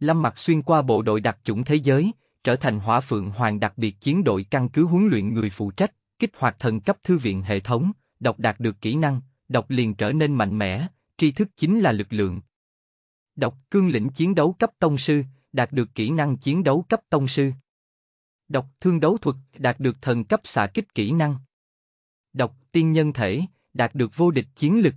Lâm Mặc xuyên qua bộ đội đặc chủng thế giới, trở thành Hỏa Phượng Hoàng đặc biệt chiến đội căn cứ huấn luyện người phụ trách, kích hoạt thần cấp thư viện hệ thống, đọc đạt được kỹ năng, đọc liền trở nên mạnh mẽ, tri thức chính là lực lượng. Đọc cương lĩnh chiến đấu cấp tông sư, đạt được kỹ năng chiến đấu cấp tông sư. Đọc thương đấu thuật, đạt được thần cấp xạ kích kỹ năng. Đọc tiên nhân thể, đạt được vô địch chiến lực.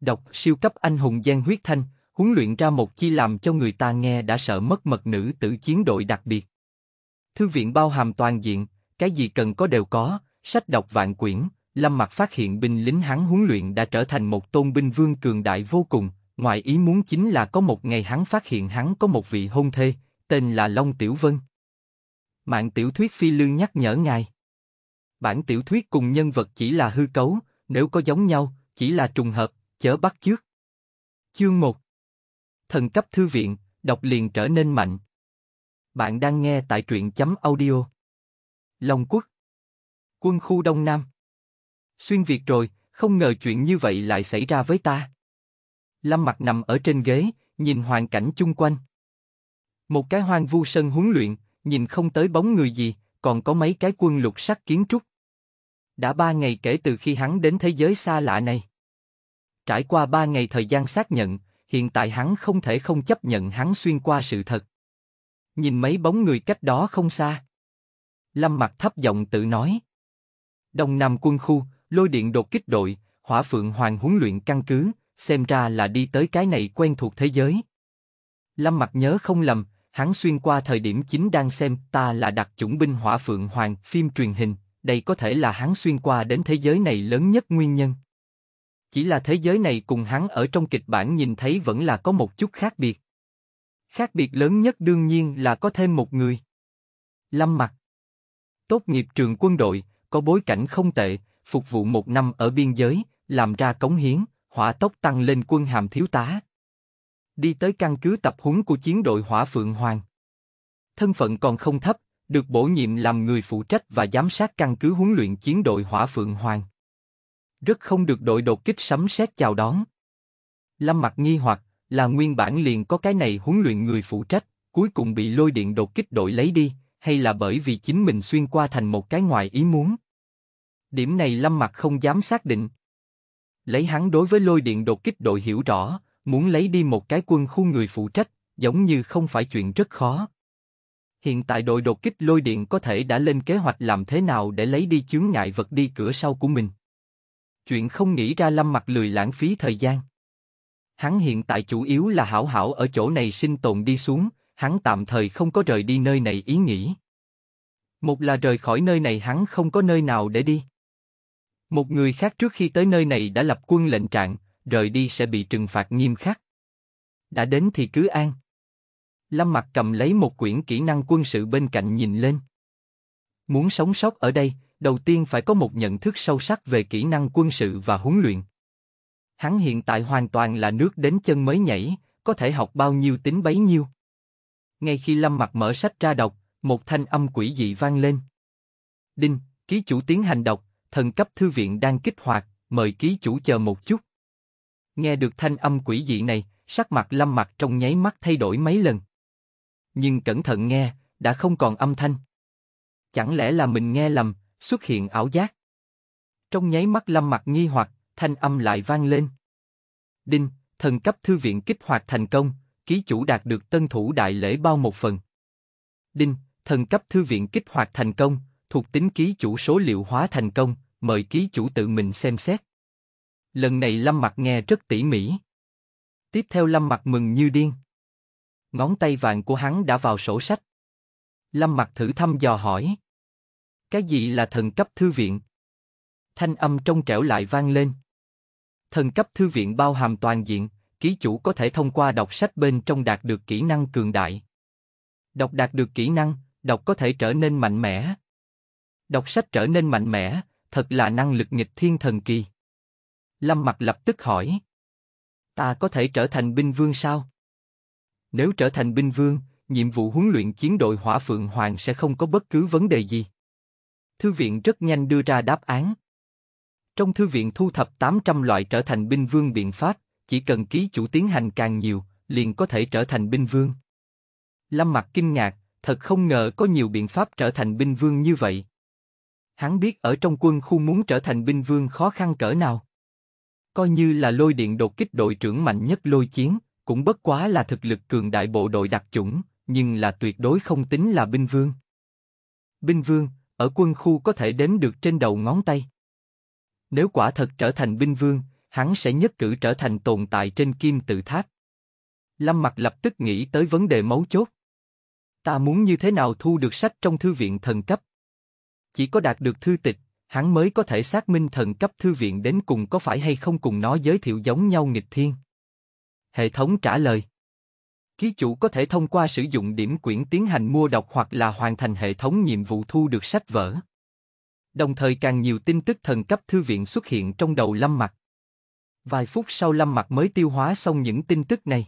Đọc siêu cấp anh hùng gian huyết thanh, huấn luyện ra một chi làm cho người ta nghe đã sợ mất mật nữ tử chiến đội đặc biệt. Thư viện bao hàm toàn diện, cái gì cần có đều có, sách đọc vạn quyển, Lâm Mặc phát hiện binh lính hắn huấn luyện đã trở thành một tôn binh vương cường đại vô cùng, ngoài ý muốn chính là có một ngày hắn phát hiện hắn có một vị hôn thê, tên là Long Tiểu Vân. Mạng tiểu thuyết phi lương nhắc nhở ngài. Bản tiểu thuyết cùng nhân vật chỉ là hư cấu, nếu có giống nhau, chỉ là trùng hợp, chớ bắt chước. Chương 1 thần cấp thư viện, đọc liền trở nên mạnh. Bạn đang nghe tại truyện chấm audio. Long Quốc Quân khu Đông Nam Xuyên Việt rồi, không ngờ chuyện như vậy lại xảy ra với ta. Lâm mặt nằm ở trên ghế, nhìn hoàn cảnh chung quanh. Một cái hoang vu sân huấn luyện, nhìn không tới bóng người gì, còn có mấy cái quân lục sắc kiến trúc. Đã ba ngày kể từ khi hắn đến thế giới xa lạ này. Trải qua ba ngày thời gian xác nhận, hiện tại hắn không thể không chấp nhận hắn xuyên qua sự thật. Nhìn mấy bóng người cách đó không xa. Lâm mặt thấp giọng tự nói. Đông Nam quân khu, lôi điện đột kích đội, hỏa phượng hoàng huấn luyện căn cứ, xem ra là đi tới cái này quen thuộc thế giới. Lâm mặt nhớ không lầm, hắn xuyên qua thời điểm chính đang xem ta là đặc chủng binh hỏa phượng hoàng phim truyền hình, đây có thể là hắn xuyên qua đến thế giới này lớn nhất nguyên nhân. Chỉ là thế giới này cùng hắn ở trong kịch bản nhìn thấy vẫn là có một chút khác biệt. Khác biệt lớn nhất đương nhiên là có thêm một người. Lâm Mặc Tốt nghiệp trường quân đội, có bối cảnh không tệ, phục vụ một năm ở biên giới, làm ra cống hiến, hỏa tốc tăng lên quân hàm thiếu tá. Đi tới căn cứ tập huấn của chiến đội hỏa phượng hoàng. Thân phận còn không thấp, được bổ nhiệm làm người phụ trách và giám sát căn cứ huấn luyện chiến đội hỏa phượng hoàng rất không được đội đột kích sấm sét chào đón. Lâm mặc nghi hoặc, là nguyên bản liền có cái này huấn luyện người phụ trách, cuối cùng bị lôi điện đột kích đội lấy đi, hay là bởi vì chính mình xuyên qua thành một cái ngoài ý muốn. Điểm này Lâm mặc không dám xác định. Lấy hắn đối với lôi điện đột kích đội hiểu rõ, muốn lấy đi một cái quân khu người phụ trách, giống như không phải chuyện rất khó. Hiện tại đội đột kích lôi điện có thể đã lên kế hoạch làm thế nào để lấy đi chướng ngại vật đi cửa sau của mình chuyện không nghĩ ra lâm mặt lười lãng phí thời gian. Hắn hiện tại chủ yếu là hảo hảo ở chỗ này sinh tồn đi xuống, hắn tạm thời không có rời đi nơi này ý nghĩ. Một là rời khỏi nơi này hắn không có nơi nào để đi. Một người khác trước khi tới nơi này đã lập quân lệnh trạng, rời đi sẽ bị trừng phạt nghiêm khắc. Đã đến thì cứ an. Lâm mặt cầm lấy một quyển kỹ năng quân sự bên cạnh nhìn lên. Muốn sống sót ở đây, đầu tiên phải có một nhận thức sâu sắc về kỹ năng quân sự và huấn luyện. Hắn hiện tại hoàn toàn là nước đến chân mới nhảy, có thể học bao nhiêu tính bấy nhiêu. Ngay khi Lâm Mặc mở sách ra đọc, một thanh âm quỷ dị vang lên. Đinh, ký chủ tiến hành đọc, thần cấp thư viện đang kích hoạt, mời ký chủ chờ một chút. Nghe được thanh âm quỷ dị này, sắc mặt Lâm Mặc trong nháy mắt thay đổi mấy lần. Nhưng cẩn thận nghe, đã không còn âm thanh. Chẳng lẽ là mình nghe lầm, xuất hiện ảo giác. Trong nháy mắt lâm mặt nghi hoặc, thanh âm lại vang lên. Đinh, thần cấp thư viện kích hoạt thành công, ký chủ đạt được tân thủ đại lễ bao một phần. Đinh, thần cấp thư viện kích hoạt thành công, thuộc tính ký chủ số liệu hóa thành công, mời ký chủ tự mình xem xét. Lần này Lâm mặt nghe rất tỉ mỉ. Tiếp theo Lâm mặt mừng như điên. Ngón tay vàng của hắn đã vào sổ sách. Lâm mặt thử thăm dò hỏi. Cái gì là thần cấp thư viện? Thanh âm trong trẻo lại vang lên. Thần cấp thư viện bao hàm toàn diện, ký chủ có thể thông qua đọc sách bên trong đạt được kỹ năng cường đại. Đọc đạt được kỹ năng, đọc có thể trở nên mạnh mẽ. Đọc sách trở nên mạnh mẽ, thật là năng lực nghịch thiên thần kỳ. Lâm Mặc lập tức hỏi. Ta có thể trở thành binh vương sao? Nếu trở thành binh vương, nhiệm vụ huấn luyện chiến đội hỏa phượng hoàng sẽ không có bất cứ vấn đề gì thư viện rất nhanh đưa ra đáp án. Trong thư viện thu thập 800 loại trở thành binh vương biện pháp, chỉ cần ký chủ tiến hành càng nhiều, liền có thể trở thành binh vương. Lâm Mặc kinh ngạc, thật không ngờ có nhiều biện pháp trở thành binh vương như vậy. Hắn biết ở trong quân khu muốn trở thành binh vương khó khăn cỡ nào. Coi như là lôi điện đột kích đội trưởng mạnh nhất lôi chiến, cũng bất quá là thực lực cường đại bộ đội đặc chủng, nhưng là tuyệt đối không tính là binh vương. Binh vương, ở quân khu có thể đếm được trên đầu ngón tay. Nếu quả thật trở thành binh vương, hắn sẽ nhất cử trở thành tồn tại trên kim tự tháp. Lâm Mặc lập tức nghĩ tới vấn đề mấu chốt. Ta muốn như thế nào thu được sách trong thư viện thần cấp? Chỉ có đạt được thư tịch, hắn mới có thể xác minh thần cấp thư viện đến cùng có phải hay không cùng nó giới thiệu giống nhau nghịch thiên. Hệ thống trả lời ký chủ có thể thông qua sử dụng điểm quyển tiến hành mua đọc hoặc là hoàn thành hệ thống nhiệm vụ thu được sách vở. Đồng thời càng nhiều tin tức thần cấp thư viện xuất hiện trong đầu Lâm Mặc. Vài phút sau Lâm Mặc mới tiêu hóa xong những tin tức này.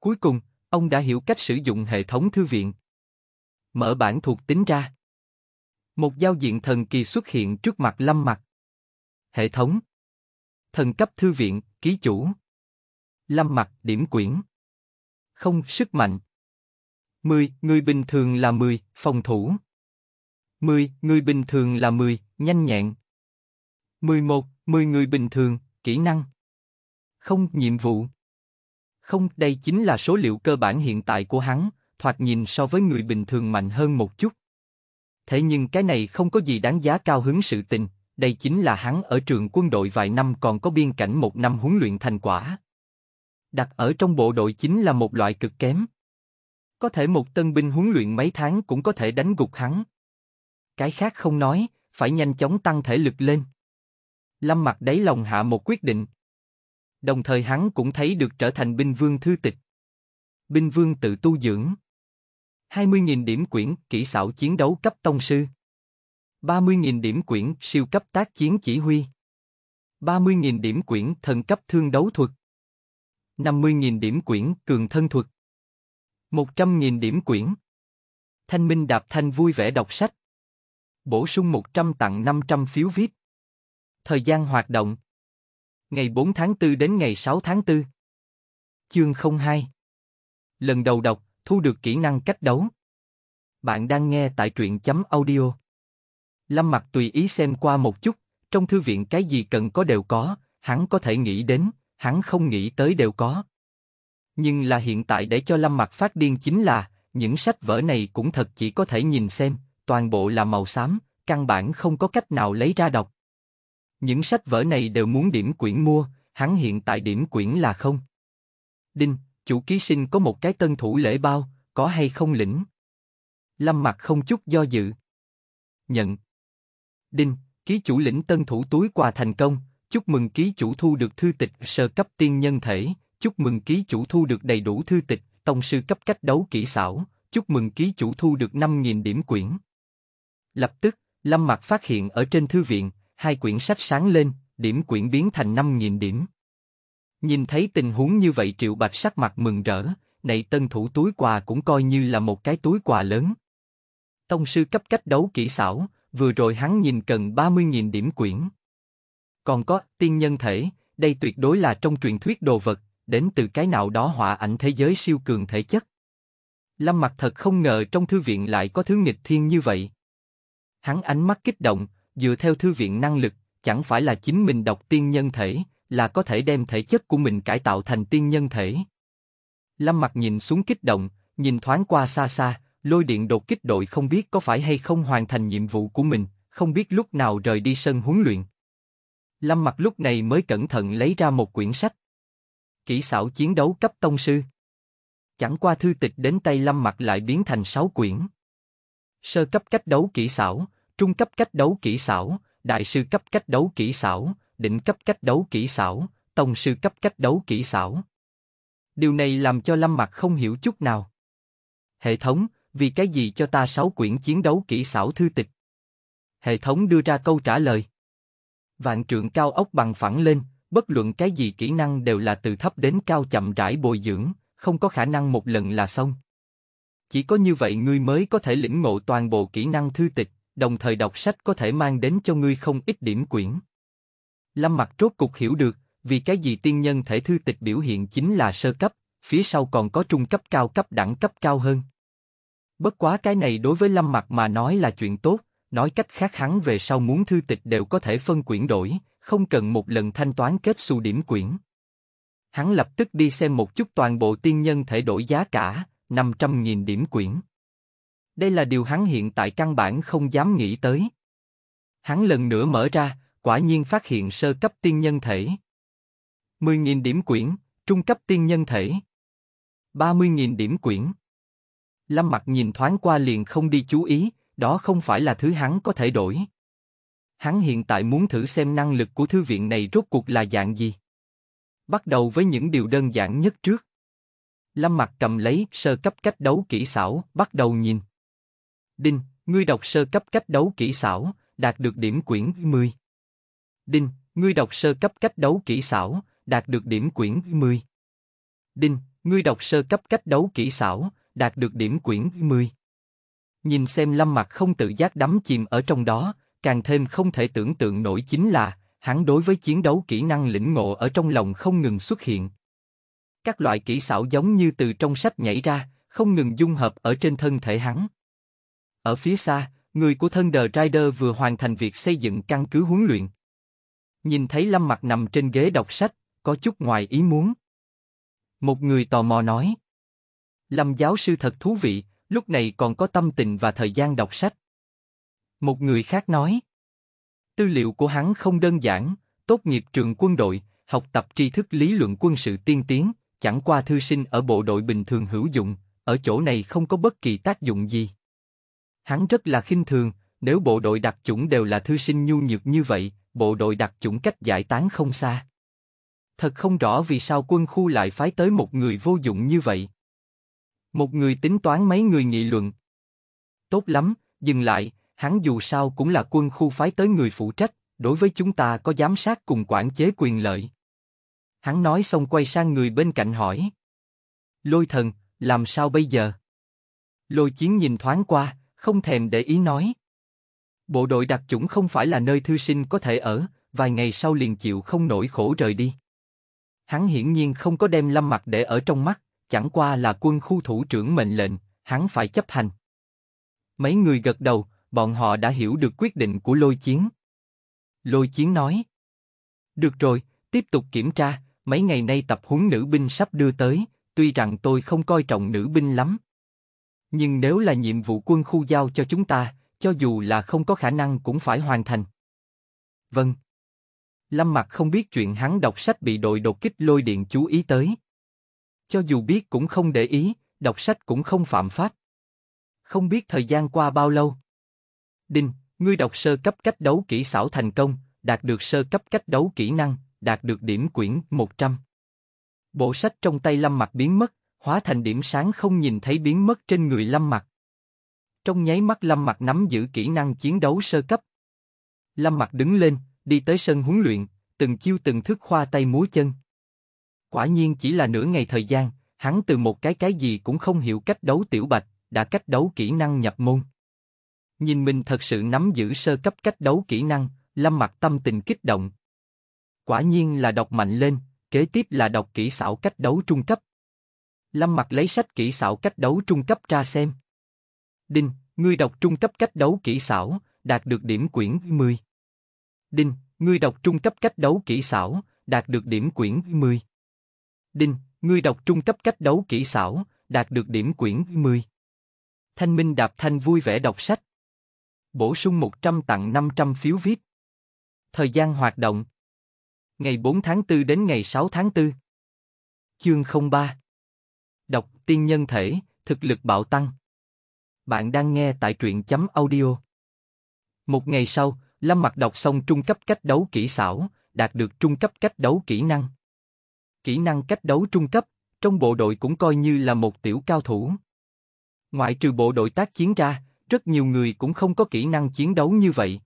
Cuối cùng, ông đã hiểu cách sử dụng hệ thống thư viện. Mở bản thuộc tính ra. Một giao diện thần kỳ xuất hiện trước mặt Lâm Mặc. Hệ thống. Thần cấp thư viện, ký chủ. Lâm Mặc, điểm quyển không sức mạnh. 10. Người bình thường là 10, phòng thủ. 10. Người bình thường là 10, nhanh nhẹn. 11. 10 người bình thường, kỹ năng. Không nhiệm vụ. Không, đây chính là số liệu cơ bản hiện tại của hắn, thoạt nhìn so với người bình thường mạnh hơn một chút. Thế nhưng cái này không có gì đáng giá cao hứng sự tình, đây chính là hắn ở trường quân đội vài năm còn có biên cảnh một năm huấn luyện thành quả đặt ở trong bộ đội chính là một loại cực kém. Có thể một tân binh huấn luyện mấy tháng cũng có thể đánh gục hắn. Cái khác không nói, phải nhanh chóng tăng thể lực lên. Lâm mặt đáy lòng hạ một quyết định. Đồng thời hắn cũng thấy được trở thành binh vương thư tịch. Binh vương tự tu dưỡng. 20.000 điểm quyển kỹ xảo chiến đấu cấp tông sư. 30.000 điểm quyển siêu cấp tác chiến chỉ huy. 30.000 điểm quyển thần cấp thương đấu thuật. 50.000 điểm quyển, cường thân thuật. 100.000 điểm quyển. Thanh Minh Đạp Thanh vui vẻ đọc sách. Bổ sung 100 tặng 500 phiếu VIP. Thời gian hoạt động. Ngày 4 tháng 4 đến ngày 6 tháng 4. Chương 02. Lần đầu đọc, thu được kỹ năng cách đấu. Bạn đang nghe tại truyện chấm audio. Lâm mặt tùy ý xem qua một chút, trong thư viện cái gì cần có đều có, hắn có thể nghĩ đến, hắn không nghĩ tới đều có. Nhưng là hiện tại để cho Lâm Mặc phát điên chính là, những sách vở này cũng thật chỉ có thể nhìn xem, toàn bộ là màu xám, căn bản không có cách nào lấy ra đọc. Những sách vở này đều muốn điểm quyển mua, hắn hiện tại điểm quyển là không. Đinh, chủ ký sinh có một cái tân thủ lễ bao, có hay không lĩnh? Lâm Mặc không chút do dự. Nhận. Đinh, ký chủ lĩnh tân thủ túi quà thành công, Chúc mừng ký chủ thu được thư tịch sơ cấp tiên nhân thể, chúc mừng ký chủ thu được đầy đủ thư tịch, tông sư cấp cách đấu kỹ xảo, chúc mừng ký chủ thu được 5.000 điểm quyển. Lập tức, Lâm mặc phát hiện ở trên thư viện, hai quyển sách sáng lên, điểm quyển biến thành 5.000 điểm. Nhìn thấy tình huống như vậy Triệu Bạch sắc mặt mừng rỡ, này tân thủ túi quà cũng coi như là một cái túi quà lớn. Tông sư cấp cách đấu kỹ xảo, vừa rồi hắn nhìn cần 30.000 điểm quyển. Còn có tiên nhân thể, đây tuyệt đối là trong truyền thuyết đồ vật, đến từ cái nào đó họa ảnh thế giới siêu cường thể chất. Lâm mặt thật không ngờ trong thư viện lại có thứ nghịch thiên như vậy. Hắn ánh mắt kích động, dựa theo thư viện năng lực, chẳng phải là chính mình đọc tiên nhân thể, là có thể đem thể chất của mình cải tạo thành tiên nhân thể. Lâm mặt nhìn xuống kích động, nhìn thoáng qua xa xa, lôi điện đột kích đội không biết có phải hay không hoàn thành nhiệm vụ của mình, không biết lúc nào rời đi sân huấn luyện. Lâm Mặc lúc này mới cẩn thận lấy ra một quyển sách. Kỹ xảo chiến đấu cấp tông sư. Chẳng qua thư tịch đến tay Lâm Mặc lại biến thành sáu quyển. Sơ cấp cách đấu kỹ xảo, trung cấp cách đấu kỹ xảo, đại sư cấp cách đấu kỹ xảo, đỉnh cấp cách đấu kỹ xảo, tông sư cấp cách đấu kỹ xảo. Điều này làm cho Lâm Mặc không hiểu chút nào. Hệ thống, vì cái gì cho ta sáu quyển chiến đấu kỹ xảo thư tịch? Hệ thống đưa ra câu trả lời. Vạn trượng cao ốc bằng phẳng lên, bất luận cái gì kỹ năng đều là từ thấp đến cao chậm rãi bồi dưỡng, không có khả năng một lần là xong. Chỉ có như vậy ngươi mới có thể lĩnh ngộ toàn bộ kỹ năng thư tịch, đồng thời đọc sách có thể mang đến cho ngươi không ít điểm quyển. Lâm mặt rốt cục hiểu được, vì cái gì tiên nhân thể thư tịch biểu hiện chính là sơ cấp, phía sau còn có trung cấp cao cấp đẳng cấp cao hơn. Bất quá cái này đối với Lâm Mặc mà nói là chuyện tốt, Nói cách khác hắn về sau muốn thư tịch đều có thể phân quyển đổi, không cần một lần thanh toán kết xu điểm quyển. Hắn lập tức đi xem một chút toàn bộ tiên nhân thể đổi giá cả, 500.000 điểm quyển. Đây là điều hắn hiện tại căn bản không dám nghĩ tới. Hắn lần nữa mở ra, quả nhiên phát hiện sơ cấp tiên nhân thể. 10.000 điểm quyển, trung cấp tiên nhân thể. 30.000 điểm quyển. Lâm mặt nhìn thoáng qua liền không đi chú ý, đó không phải là thứ hắn có thể đổi. Hắn hiện tại muốn thử xem năng lực của thư viện này rốt cuộc là dạng gì. Bắt đầu với những điều đơn giản nhất trước. Lâm Mặc cầm lấy sơ cấp cách đấu kỹ xảo, bắt đầu nhìn. Đinh, ngươi đọc sơ cấp cách đấu kỹ xảo, đạt được điểm quyển 10. Đinh, ngươi đọc sơ cấp cách đấu kỹ xảo, đạt được điểm quyển 10. Đinh, ngươi đọc sơ cấp cách đấu kỹ xảo, đạt được điểm quyển 10. Nhìn xem lâm mặt không tự giác đắm chìm ở trong đó, càng thêm không thể tưởng tượng nổi chính là, hắn đối với chiến đấu kỹ năng lĩnh ngộ ở trong lòng không ngừng xuất hiện. Các loại kỹ xảo giống như từ trong sách nhảy ra, không ngừng dung hợp ở trên thân thể hắn. Ở phía xa, người của thân The Rider vừa hoàn thành việc xây dựng căn cứ huấn luyện. Nhìn thấy Lâm Mặt nằm trên ghế đọc sách, có chút ngoài ý muốn. Một người tò mò nói. Lâm giáo sư thật thú vị, lúc này còn có tâm tình và thời gian đọc sách. Một người khác nói, tư liệu của hắn không đơn giản, tốt nghiệp trường quân đội, học tập tri thức lý luận quân sự tiên tiến, chẳng qua thư sinh ở bộ đội bình thường hữu dụng, ở chỗ này không có bất kỳ tác dụng gì. Hắn rất là khinh thường, nếu bộ đội đặc chủng đều là thư sinh nhu nhược như vậy, bộ đội đặc chủng cách giải tán không xa. Thật không rõ vì sao quân khu lại phái tới một người vô dụng như vậy. Một người tính toán mấy người nghị luận. Tốt lắm, dừng lại, hắn dù sao cũng là quân khu phái tới người phụ trách, đối với chúng ta có giám sát cùng quản chế quyền lợi. Hắn nói xong quay sang người bên cạnh hỏi. Lôi thần, làm sao bây giờ? Lôi chiến nhìn thoáng qua, không thèm để ý nói. Bộ đội đặc chủng không phải là nơi thư sinh có thể ở, vài ngày sau liền chịu không nổi khổ rời đi. Hắn hiển nhiên không có đem lâm mặt để ở trong mắt, chẳng qua là quân khu thủ trưởng mệnh lệnh, hắn phải chấp hành. Mấy người gật đầu, bọn họ đã hiểu được quyết định của lôi chiến. Lôi chiến nói, được rồi, tiếp tục kiểm tra, mấy ngày nay tập huấn nữ binh sắp đưa tới, tuy rằng tôi không coi trọng nữ binh lắm. Nhưng nếu là nhiệm vụ quân khu giao cho chúng ta, cho dù là không có khả năng cũng phải hoàn thành. Vâng. Lâm Mặc không biết chuyện hắn đọc sách bị đội đột kích lôi điện chú ý tới. Cho dù biết cũng không để ý, đọc sách cũng không phạm pháp. Không biết thời gian qua bao lâu. Đinh, ngươi đọc sơ cấp cách đấu kỹ xảo thành công, đạt được sơ cấp cách đấu kỹ năng, đạt được điểm quyển 100. Bộ sách trong tay Lâm Mặc biến mất, hóa thành điểm sáng không nhìn thấy biến mất trên người Lâm Mặc. Trong nháy mắt Lâm Mặc nắm giữ kỹ năng chiến đấu sơ cấp. Lâm Mặc đứng lên, đi tới sân huấn luyện, từng chiêu từng thức khoa tay múa chân. Quả nhiên chỉ là nửa ngày thời gian, hắn từ một cái cái gì cũng không hiểu cách đấu tiểu bạch, đã cách đấu kỹ năng nhập môn. Nhìn mình thật sự nắm giữ sơ cấp cách đấu kỹ năng, lâm mặt tâm tình kích động. Quả nhiên là đọc mạnh lên, kế tiếp là đọc kỹ xảo cách đấu trung cấp. Lâm mặt lấy sách kỹ xảo cách đấu trung cấp ra xem. Đinh, ngươi đọc trung cấp cách đấu kỹ xảo, đạt được điểm quyển 10. Đinh, ngươi đọc trung cấp cách đấu kỹ xảo, đạt được điểm quyển 10. Đinh, ngươi đọc trung cấp cách đấu kỹ xảo, đạt được điểm quyển 10. Thanh Minh Đạp Thanh vui vẻ đọc sách. Bổ sung 100 tặng 500 phiếu VIP. Thời gian hoạt động. Ngày 4 tháng 4 đến ngày 6 tháng 4. Chương 03. Đọc tiên nhân thể, thực lực bạo tăng. Bạn đang nghe tại truyện chấm audio. Một ngày sau, Lâm Mặc đọc xong trung cấp cách đấu kỹ xảo, đạt được trung cấp cách đấu kỹ năng kỹ năng cách đấu trung cấp, trong bộ đội cũng coi như là một tiểu cao thủ. Ngoại trừ bộ đội tác chiến ra, rất nhiều người cũng không có kỹ năng chiến đấu như vậy.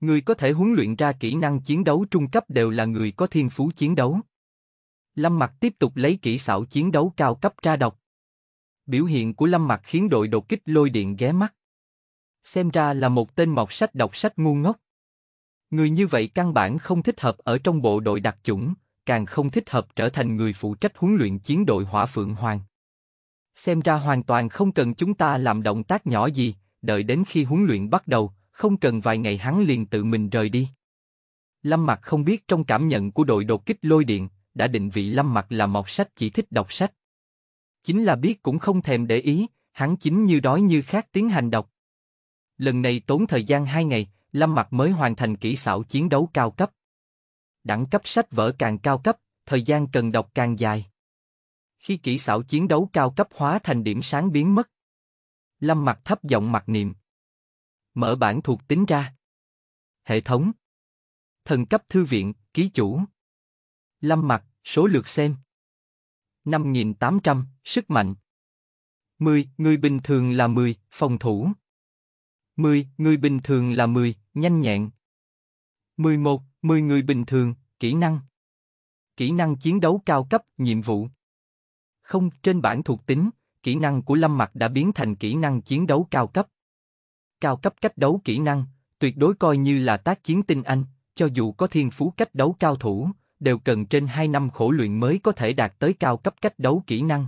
Người có thể huấn luyện ra kỹ năng chiến đấu trung cấp đều là người có thiên phú chiến đấu. Lâm Mặc tiếp tục lấy kỹ xảo chiến đấu cao cấp ra đọc. Biểu hiện của Lâm Mặc khiến đội đột kích lôi điện ghé mắt. Xem ra là một tên mọc sách đọc sách ngu ngốc. Người như vậy căn bản không thích hợp ở trong bộ đội đặc chủng, càng không thích hợp trở thành người phụ trách huấn luyện chiến đội hỏa phượng hoàng. Xem ra hoàn toàn không cần chúng ta làm động tác nhỏ gì, đợi đến khi huấn luyện bắt đầu, không cần vài ngày hắn liền tự mình rời đi. Lâm Mặc không biết trong cảm nhận của đội đột kích lôi điện, đã định vị Lâm Mặc là một sách chỉ thích đọc sách. Chính là biết cũng không thèm để ý, hắn chính như đói như khát tiến hành đọc. Lần này tốn thời gian hai ngày, Lâm Mặc mới hoàn thành kỹ xảo chiến đấu cao cấp. Đẳng cấp sách vở càng cao cấp, thời gian cần đọc càng dài. Khi kỹ xảo chiến đấu cao cấp hóa thành điểm sáng biến mất. Lâm mặt thấp giọng mặt niệm. Mở bản thuộc tính ra. Hệ thống. Thần cấp thư viện, ký chủ. Lâm mặt, số lượt xem. 5.800, sức mạnh. 10, người bình thường là 10, phòng thủ. 10, người bình thường là 10, nhanh nhẹn. 11, 10 người bình thường, kỹ năng. Kỹ năng chiến đấu cao cấp, nhiệm vụ. Không, trên bản thuộc tính, kỹ năng của Lâm Mặc đã biến thành kỹ năng chiến đấu cao cấp. Cao cấp cách đấu kỹ năng, tuyệt đối coi như là tác chiến tinh anh, cho dù có thiên phú cách đấu cao thủ, đều cần trên 2 năm khổ luyện mới có thể đạt tới cao cấp cách đấu kỹ năng.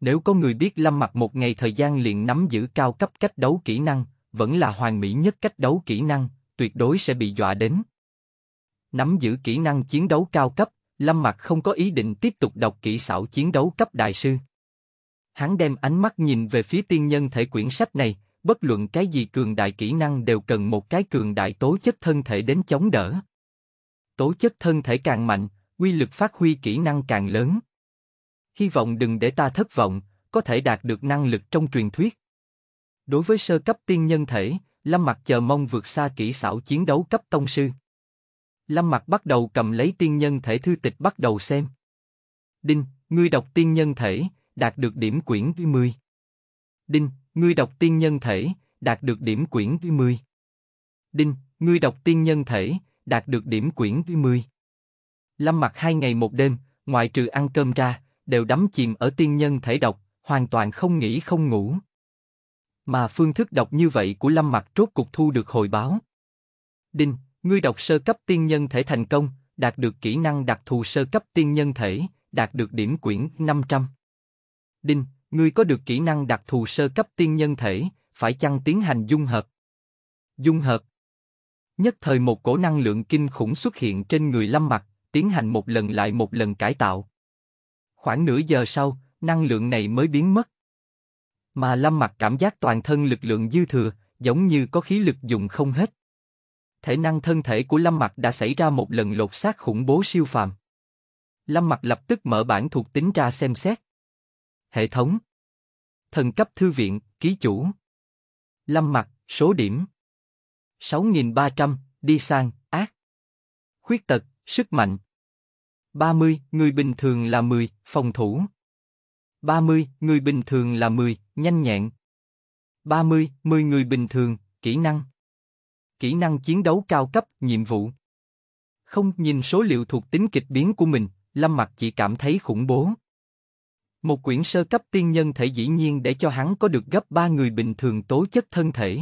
Nếu có người biết Lâm Mặc một ngày thời gian liền nắm giữ cao cấp cách đấu kỹ năng, vẫn là hoàn mỹ nhất cách đấu kỹ năng, tuyệt đối sẽ bị dọa đến. Nắm giữ kỹ năng chiến đấu cao cấp, Lâm Mặc không có ý định tiếp tục đọc kỹ xảo chiến đấu cấp đại sư. Hắn đem ánh mắt nhìn về phía tiên nhân thể quyển sách này, bất luận cái gì cường đại kỹ năng đều cần một cái cường đại tố chất thân thể đến chống đỡ. Tố chất thân thể càng mạnh, uy lực phát huy kỹ năng càng lớn. Hy vọng đừng để ta thất vọng, có thể đạt được năng lực trong truyền thuyết. Đối với sơ cấp tiên nhân thể, Lâm Mặc chờ mong vượt xa kỹ xảo chiến đấu cấp tông sư. Lâm Mặc bắt đầu cầm lấy tiên nhân thể thư tịch bắt đầu xem. Đinh, ngươi đọc tiên nhân thể, đạt được điểm quyển thứ 10. Đinh, ngươi đọc tiên nhân thể, đạt được điểm quyển thứ 10. Đinh, ngươi đọc tiên nhân thể, đạt được điểm quyển thứ 10. Lâm Mặc hai ngày một đêm, ngoại trừ ăn cơm ra, đều đắm chìm ở tiên nhân thể đọc, hoàn toàn không nghĩ không ngủ. Mà phương thức đọc như vậy của Lâm Mặc rốt cục thu được hồi báo. Đinh, Ngươi đọc sơ cấp tiên nhân thể thành công, đạt được kỹ năng đặc thù sơ cấp tiên nhân thể, đạt được điểm quyển 500. Đinh, ngươi có được kỹ năng đặc thù sơ cấp tiên nhân thể, phải chăng tiến hành dung hợp? Dung hợp. Nhất thời một cổ năng lượng kinh khủng xuất hiện trên người Lâm mặt, tiến hành một lần lại một lần cải tạo. Khoảng nửa giờ sau, năng lượng này mới biến mất. Mà Lâm mặt cảm giác toàn thân lực lượng dư thừa, giống như có khí lực dùng không hết thể năng thân thể của Lâm Mặc đã xảy ra một lần lột xác khủng bố siêu phàm. Lâm Mặc lập tức mở bản thuộc tính ra xem xét. Hệ thống Thần cấp thư viện, ký chủ Lâm Mặc, số điểm 6.300, đi sang, ác Khuyết tật, sức mạnh 30, người bình thường là 10, phòng thủ 30, người bình thường là 10, nhanh nhẹn 30, 10 người bình thường, kỹ năng kỹ năng chiến đấu cao cấp, nhiệm vụ. Không nhìn số liệu thuộc tính kịch biến của mình, Lâm Mặc chỉ cảm thấy khủng bố. Một quyển sơ cấp tiên nhân thể dĩ nhiên để cho hắn có được gấp ba người bình thường tố chất thân thể.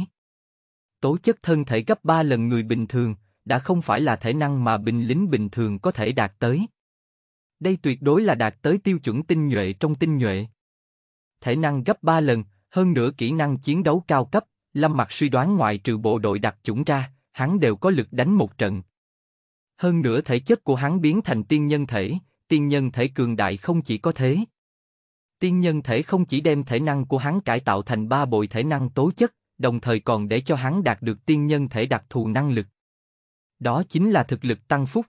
Tố chất thân thể gấp ba lần người bình thường, đã không phải là thể năng mà binh lính bình thường có thể đạt tới. Đây tuyệt đối là đạt tới tiêu chuẩn tinh nhuệ trong tinh nhuệ. Thể năng gấp ba lần, hơn nữa kỹ năng chiến đấu cao cấp, Lâm Mặc suy đoán ngoại trừ bộ đội đặc chủng ra, hắn đều có lực đánh một trận. Hơn nữa thể chất của hắn biến thành tiên nhân thể, tiên nhân thể cường đại không chỉ có thế. Tiên nhân thể không chỉ đem thể năng của hắn cải tạo thành ba bội thể năng tố chất, đồng thời còn để cho hắn đạt được tiên nhân thể đặc thù năng lực. Đó chính là thực lực tăng phúc.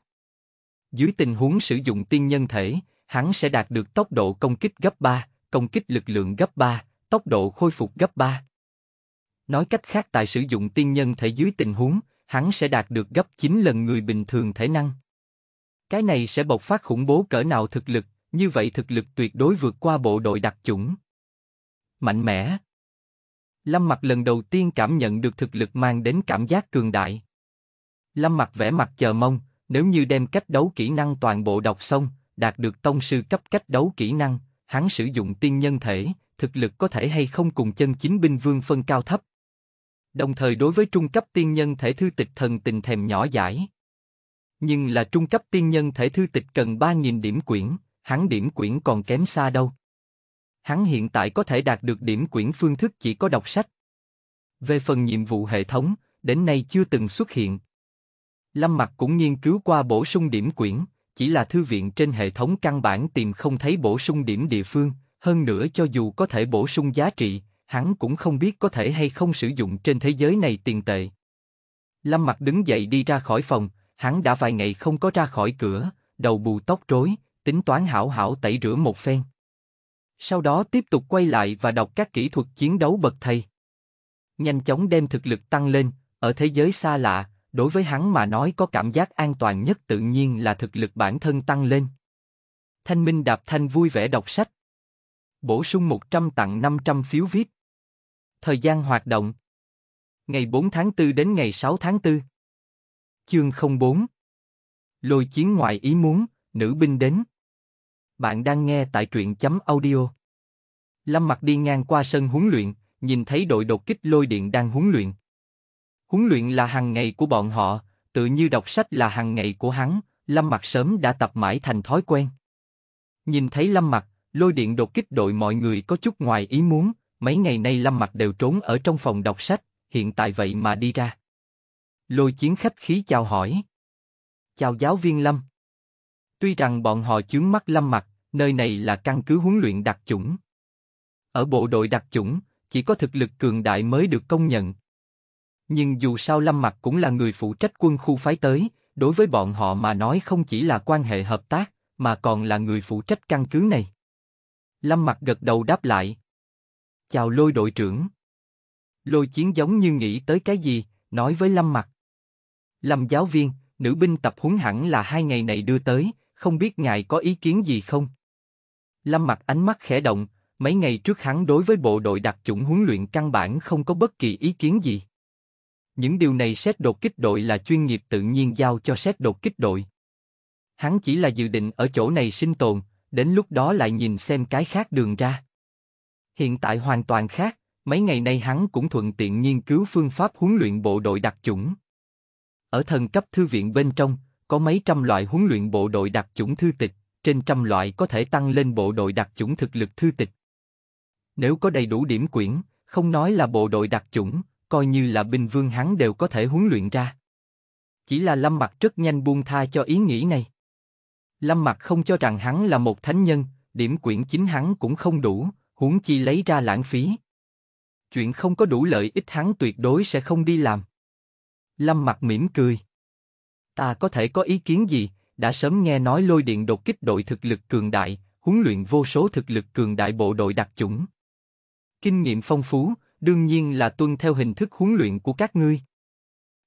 Dưới tình huống sử dụng tiên nhân thể, hắn sẽ đạt được tốc độ công kích gấp 3, công kích lực lượng gấp 3, tốc độ khôi phục gấp 3. Nói cách khác tại sử dụng tiên nhân thể dưới tình huống, hắn sẽ đạt được gấp 9 lần người bình thường thể năng. Cái này sẽ bộc phát khủng bố cỡ nào thực lực, như vậy thực lực tuyệt đối vượt qua bộ đội đặc chủng. Mạnh mẽ. Lâm Mặc lần đầu tiên cảm nhận được thực lực mang đến cảm giác cường đại. Lâm Mặc vẽ mặt chờ mong, nếu như đem cách đấu kỹ năng toàn bộ đọc xong, đạt được tông sư cấp cách đấu kỹ năng, hắn sử dụng tiên nhân thể, thực lực có thể hay không cùng chân chính binh vương phân cao thấp đồng thời đối với trung cấp tiên nhân thể thư tịch thần tình thèm nhỏ giải. Nhưng là trung cấp tiên nhân thể thư tịch cần 3.000 điểm quyển, hắn điểm quyển còn kém xa đâu. Hắn hiện tại có thể đạt được điểm quyển phương thức chỉ có đọc sách. Về phần nhiệm vụ hệ thống, đến nay chưa từng xuất hiện. Lâm Mặc cũng nghiên cứu qua bổ sung điểm quyển, chỉ là thư viện trên hệ thống căn bản tìm không thấy bổ sung điểm địa phương, hơn nữa cho dù có thể bổ sung giá trị, hắn cũng không biết có thể hay không sử dụng trên thế giới này tiền tệ. Lâm Mặc đứng dậy đi ra khỏi phòng, hắn đã vài ngày không có ra khỏi cửa, đầu bù tóc rối, tính toán hảo hảo tẩy rửa một phen. Sau đó tiếp tục quay lại và đọc các kỹ thuật chiến đấu bậc thầy. Nhanh chóng đem thực lực tăng lên, ở thế giới xa lạ, đối với hắn mà nói có cảm giác an toàn nhất tự nhiên là thực lực bản thân tăng lên. Thanh Minh Đạp Thanh vui vẻ đọc sách. Bổ sung 100 tặng 500 phiếu viết Thời gian hoạt động Ngày 4 tháng 4 đến ngày 6 tháng 4 Chương 04 Lôi chiến ngoại ý muốn, nữ binh đến Bạn đang nghe tại truyện chấm audio Lâm mặt đi ngang qua sân huấn luyện, nhìn thấy đội đột kích lôi điện đang huấn luyện. Huấn luyện là hàng ngày của bọn họ, tự như đọc sách là hàng ngày của hắn, Lâm mặt sớm đã tập mãi thành thói quen. Nhìn thấy Lâm mặt lôi điện đột kích đội mọi người có chút ngoài ý muốn, mấy ngày nay Lâm Mặc đều trốn ở trong phòng đọc sách, hiện tại vậy mà đi ra. Lôi chiến khách khí chào hỏi. Chào giáo viên Lâm. Tuy rằng bọn họ chướng mắt Lâm Mặc, nơi này là căn cứ huấn luyện đặc chủng. Ở bộ đội đặc chủng, chỉ có thực lực cường đại mới được công nhận. Nhưng dù sao Lâm Mặc cũng là người phụ trách quân khu phái tới, đối với bọn họ mà nói không chỉ là quan hệ hợp tác, mà còn là người phụ trách căn cứ này. Lâm Mặc gật đầu đáp lại, Chào lôi đội trưởng. Lôi chiến giống như nghĩ tới cái gì, nói với Lâm Mặc. Lâm giáo viên, nữ binh tập huấn hẳn là hai ngày này đưa tới, không biết ngài có ý kiến gì không? Lâm Mặc ánh mắt khẽ động, mấy ngày trước hắn đối với bộ đội đặc chủng huấn luyện căn bản không có bất kỳ ý kiến gì. Những điều này xét đột kích đội là chuyên nghiệp tự nhiên giao cho xét đột kích đội. Hắn chỉ là dự định ở chỗ này sinh tồn, đến lúc đó lại nhìn xem cái khác đường ra hiện tại hoàn toàn khác, mấy ngày nay hắn cũng thuận tiện nghiên cứu phương pháp huấn luyện bộ đội đặc chủng. Ở thần cấp thư viện bên trong, có mấy trăm loại huấn luyện bộ đội đặc chủng thư tịch, trên trăm loại có thể tăng lên bộ đội đặc chủng thực lực thư tịch. Nếu có đầy đủ điểm quyển, không nói là bộ đội đặc chủng, coi như là binh vương hắn đều có thể huấn luyện ra. Chỉ là Lâm Mặc rất nhanh buông tha cho ý nghĩ này. Lâm Mặc không cho rằng hắn là một thánh nhân, điểm quyển chính hắn cũng không đủ, huống chi lấy ra lãng phí. Chuyện không có đủ lợi ích hắn tuyệt đối sẽ không đi làm. Lâm mặt mỉm cười. Ta có thể có ý kiến gì, đã sớm nghe nói lôi điện đột kích đội thực lực cường đại, huấn luyện vô số thực lực cường đại bộ đội đặc chủng. Kinh nghiệm phong phú, đương nhiên là tuân theo hình thức huấn luyện của các ngươi.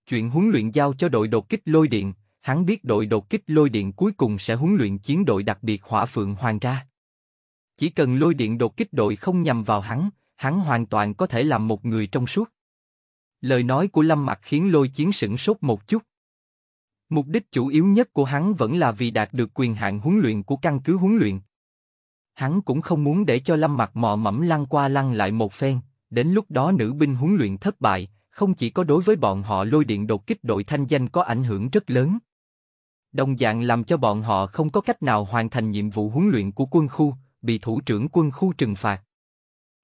Chuyện huấn luyện giao cho đội đột kích lôi điện, hắn biết đội đột kích lôi điện cuối cùng sẽ huấn luyện chiến đội đặc biệt hỏa phượng hoàng ra. Chỉ cần lôi điện đột kích đội không nhằm vào hắn, hắn hoàn toàn có thể làm một người trong suốt. Lời nói của Lâm Mặc khiến lôi chiến sửng sốt một chút. Mục đích chủ yếu nhất của hắn vẫn là vì đạt được quyền hạn huấn luyện của căn cứ huấn luyện. Hắn cũng không muốn để cho Lâm Mặc mò mẫm lăn qua lăn lại một phen, đến lúc đó nữ binh huấn luyện thất bại, không chỉ có đối với bọn họ lôi điện đột kích đội thanh danh có ảnh hưởng rất lớn. Đồng dạng làm cho bọn họ không có cách nào hoàn thành nhiệm vụ huấn luyện của quân khu, bị thủ trưởng quân khu trừng phạt.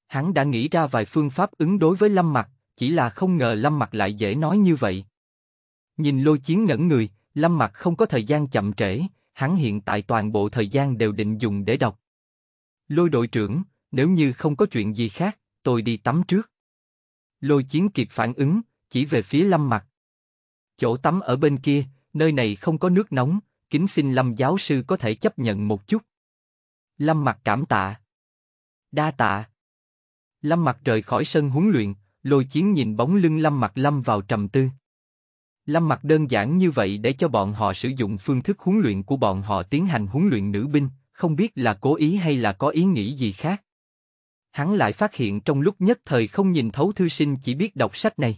Hắn đã nghĩ ra vài phương pháp ứng đối với Lâm Mặc, chỉ là không ngờ Lâm Mặc lại dễ nói như vậy. Nhìn lôi chiến ngẩn người, Lâm Mặc không có thời gian chậm trễ, hắn hiện tại toàn bộ thời gian đều định dùng để đọc. Lôi đội trưởng, nếu như không có chuyện gì khác, tôi đi tắm trước. Lôi chiến kịp phản ứng, chỉ về phía Lâm Mặc. Chỗ tắm ở bên kia, nơi này không có nước nóng, kính xin Lâm giáo sư có thể chấp nhận một chút. Lâm Mặc cảm tạ. Đa tạ. Lâm Mặc rời khỏi sân huấn luyện, Lôi Chiến nhìn bóng lưng Lâm Mặc lâm vào trầm tư. Lâm Mặc đơn giản như vậy để cho bọn họ sử dụng phương thức huấn luyện của bọn họ tiến hành huấn luyện nữ binh, không biết là cố ý hay là có ý nghĩ gì khác. Hắn lại phát hiện trong lúc nhất thời không nhìn thấu thư sinh chỉ biết đọc sách này.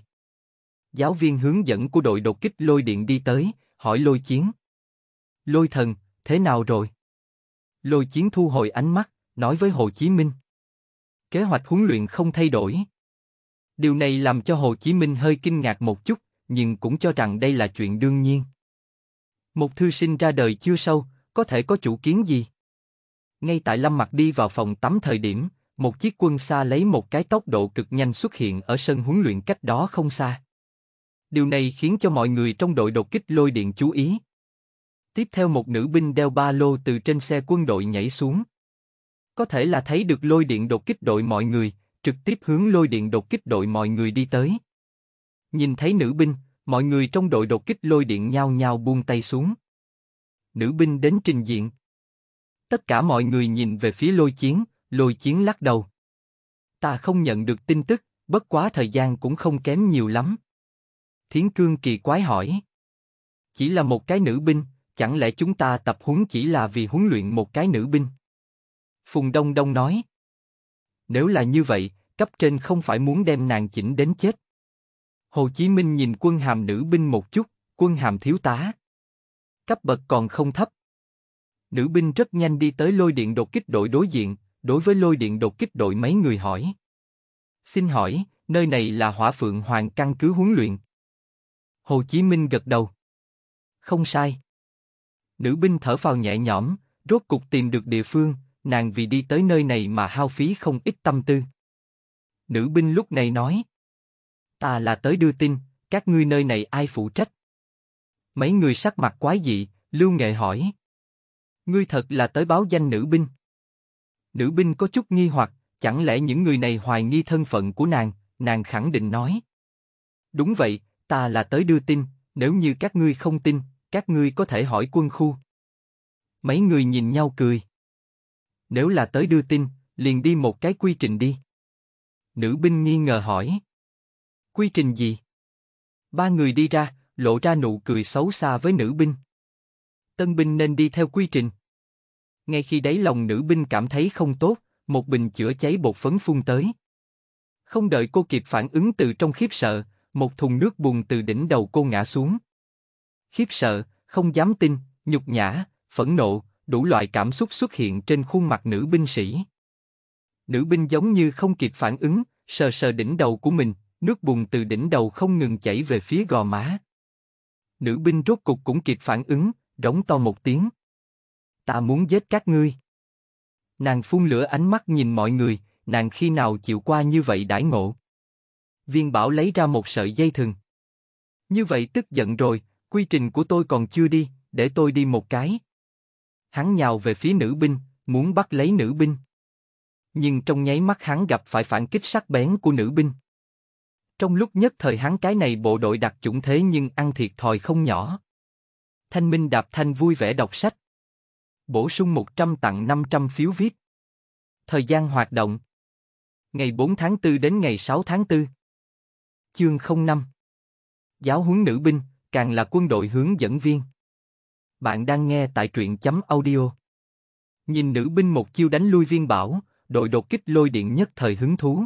Giáo viên hướng dẫn của đội đột kích lôi điện đi tới, hỏi lôi chiến. Lôi thần, thế nào rồi? Lôi chiến thu hồi ánh mắt, nói với Hồ Chí Minh. Kế hoạch huấn luyện không thay đổi. Điều này làm cho Hồ Chí Minh hơi kinh ngạc một chút, nhưng cũng cho rằng đây là chuyện đương nhiên. Một thư sinh ra đời chưa sâu, có thể có chủ kiến gì? Ngay tại Lâm mặt đi vào phòng tắm thời điểm, một chiếc quân xa lấy một cái tốc độ cực nhanh xuất hiện ở sân huấn luyện cách đó không xa. Điều này khiến cho mọi người trong đội đột kích lôi điện chú ý. Tiếp theo một nữ binh đeo ba lô từ trên xe quân đội nhảy xuống. Có thể là thấy được lôi điện đột kích đội mọi người, trực tiếp hướng lôi điện đột kích đội mọi người đi tới. Nhìn thấy nữ binh, mọi người trong đội đột kích lôi điện nhau nhao buông tay xuống. Nữ binh đến trình diện. Tất cả mọi người nhìn về phía lôi chiến, lôi chiến lắc đầu. Ta không nhận được tin tức, bất quá thời gian cũng không kém nhiều lắm. Thiến cương kỳ quái hỏi. Chỉ là một cái nữ binh, chẳng lẽ chúng ta tập huấn chỉ là vì huấn luyện một cái nữ binh? Phùng Đông Đông nói. Nếu là như vậy, cấp trên không phải muốn đem nàng chỉnh đến chết. Hồ Chí Minh nhìn quân hàm nữ binh một chút, quân hàm thiếu tá. Cấp bậc còn không thấp. Nữ binh rất nhanh đi tới lôi điện đột kích đội đối diện, đối với lôi điện đột kích đội mấy người hỏi. Xin hỏi, nơi này là hỏa phượng hoàng căn cứ huấn luyện. Hồ Chí Minh gật đầu. Không sai. Nữ binh thở phào nhẹ nhõm, rốt cục tìm được địa phương, nàng vì đi tới nơi này mà hao phí không ít tâm tư. Nữ binh lúc này nói, ta là tới đưa tin, các ngươi nơi này ai phụ trách? Mấy người sắc mặt quái dị, lưu nghệ hỏi. Ngươi thật là tới báo danh nữ binh. Nữ binh có chút nghi hoặc, chẳng lẽ những người này hoài nghi thân phận của nàng, nàng khẳng định nói. Đúng vậy, ta là tới đưa tin, nếu như các ngươi không tin, các ngươi có thể hỏi quân khu. Mấy người nhìn nhau cười. Nếu là tới đưa tin, liền đi một cái quy trình đi. Nữ binh nghi ngờ hỏi. Quy trình gì? Ba người đi ra, lộ ra nụ cười xấu xa với nữ binh. Tân binh nên đi theo quy trình. Ngay khi đấy lòng nữ binh cảm thấy không tốt, một bình chữa cháy bột phấn phun tới. Không đợi cô kịp phản ứng từ trong khiếp sợ, một thùng nước bùn từ đỉnh đầu cô ngã xuống khiếp sợ, không dám tin, nhục nhã, phẫn nộ, đủ loại cảm xúc xuất hiện trên khuôn mặt nữ binh sĩ. Nữ binh giống như không kịp phản ứng, sờ sờ đỉnh đầu của mình, nước bùn từ đỉnh đầu không ngừng chảy về phía gò má. Nữ binh rốt cục cũng kịp phản ứng, rống to một tiếng. Ta muốn giết các ngươi. Nàng phun lửa ánh mắt nhìn mọi người, nàng khi nào chịu qua như vậy đãi ngộ. Viên bảo lấy ra một sợi dây thừng. Như vậy tức giận rồi, Quy trình của tôi còn chưa đi, để tôi đi một cái. Hắn nhào về phía nữ binh, muốn bắt lấy nữ binh. Nhưng trong nháy mắt hắn gặp phải phản kích sắc bén của nữ binh. Trong lúc nhất thời hắn cái này bộ đội đặc chủng thế nhưng ăn thiệt thòi không nhỏ. Thanh Minh đạp thanh vui vẻ đọc sách. Bổ sung 100 tặng 500 phiếu viết. Thời gian hoạt động. Ngày 4 tháng 4 đến ngày 6 tháng 4. Chương 05 Giáo huấn nữ binh, càng là quân đội hướng dẫn viên. Bạn đang nghe tại truyện chấm audio. Nhìn nữ binh một chiêu đánh lui viên bảo, đội đột kích lôi điện nhất thời hứng thú.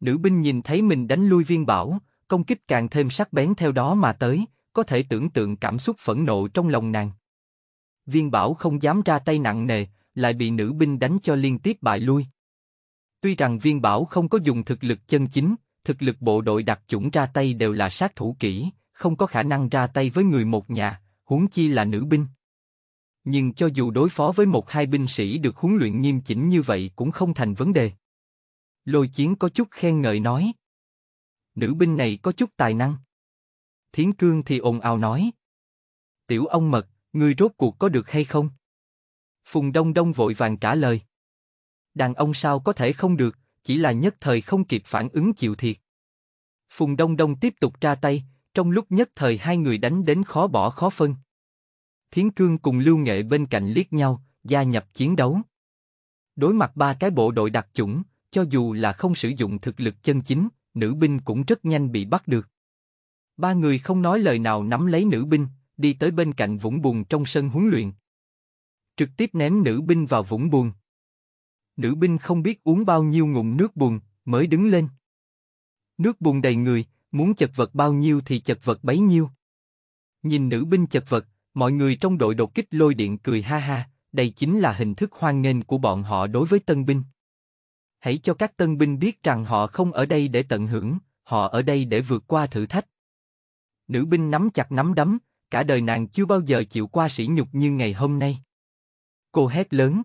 Nữ binh nhìn thấy mình đánh lui viên bảo, công kích càng thêm sắc bén theo đó mà tới, có thể tưởng tượng cảm xúc phẫn nộ trong lòng nàng. Viên bảo không dám ra tay nặng nề, lại bị nữ binh đánh cho liên tiếp bại lui. Tuy rằng viên bảo không có dùng thực lực chân chính, thực lực bộ đội đặc chủng ra tay đều là sát thủ kỹ, không có khả năng ra tay với người một nhà, huống chi là nữ binh. Nhưng cho dù đối phó với một hai binh sĩ được huấn luyện nghiêm chỉnh như vậy cũng không thành vấn đề. Lôi chiến có chút khen ngợi nói. Nữ binh này có chút tài năng. Thiến cương thì ồn ào nói. Tiểu ông mật, người rốt cuộc có được hay không? Phùng Đông Đông vội vàng trả lời. Đàn ông sao có thể không được, chỉ là nhất thời không kịp phản ứng chịu thiệt. Phùng Đông Đông tiếp tục ra tay, trong lúc nhất thời hai người đánh đến khó bỏ khó phân. Thiến Cương cùng Lưu Nghệ bên cạnh liếc nhau, gia nhập chiến đấu. Đối mặt ba cái bộ đội đặc chủng, cho dù là không sử dụng thực lực chân chính, nữ binh cũng rất nhanh bị bắt được. Ba người không nói lời nào nắm lấy nữ binh, đi tới bên cạnh vũng bùn trong sân huấn luyện. Trực tiếp ném nữ binh vào vũng bùn. Nữ binh không biết uống bao nhiêu ngụm nước bùn, mới đứng lên. Nước bùn đầy người, muốn chật vật bao nhiêu thì chật vật bấy nhiêu. Nhìn nữ binh chật vật, mọi người trong đội đột kích lôi điện cười ha ha, đây chính là hình thức hoan nghênh của bọn họ đối với tân binh. Hãy cho các tân binh biết rằng họ không ở đây để tận hưởng, họ ở đây để vượt qua thử thách. Nữ binh nắm chặt nắm đấm, cả đời nàng chưa bao giờ chịu qua sỉ nhục như ngày hôm nay. Cô hét lớn.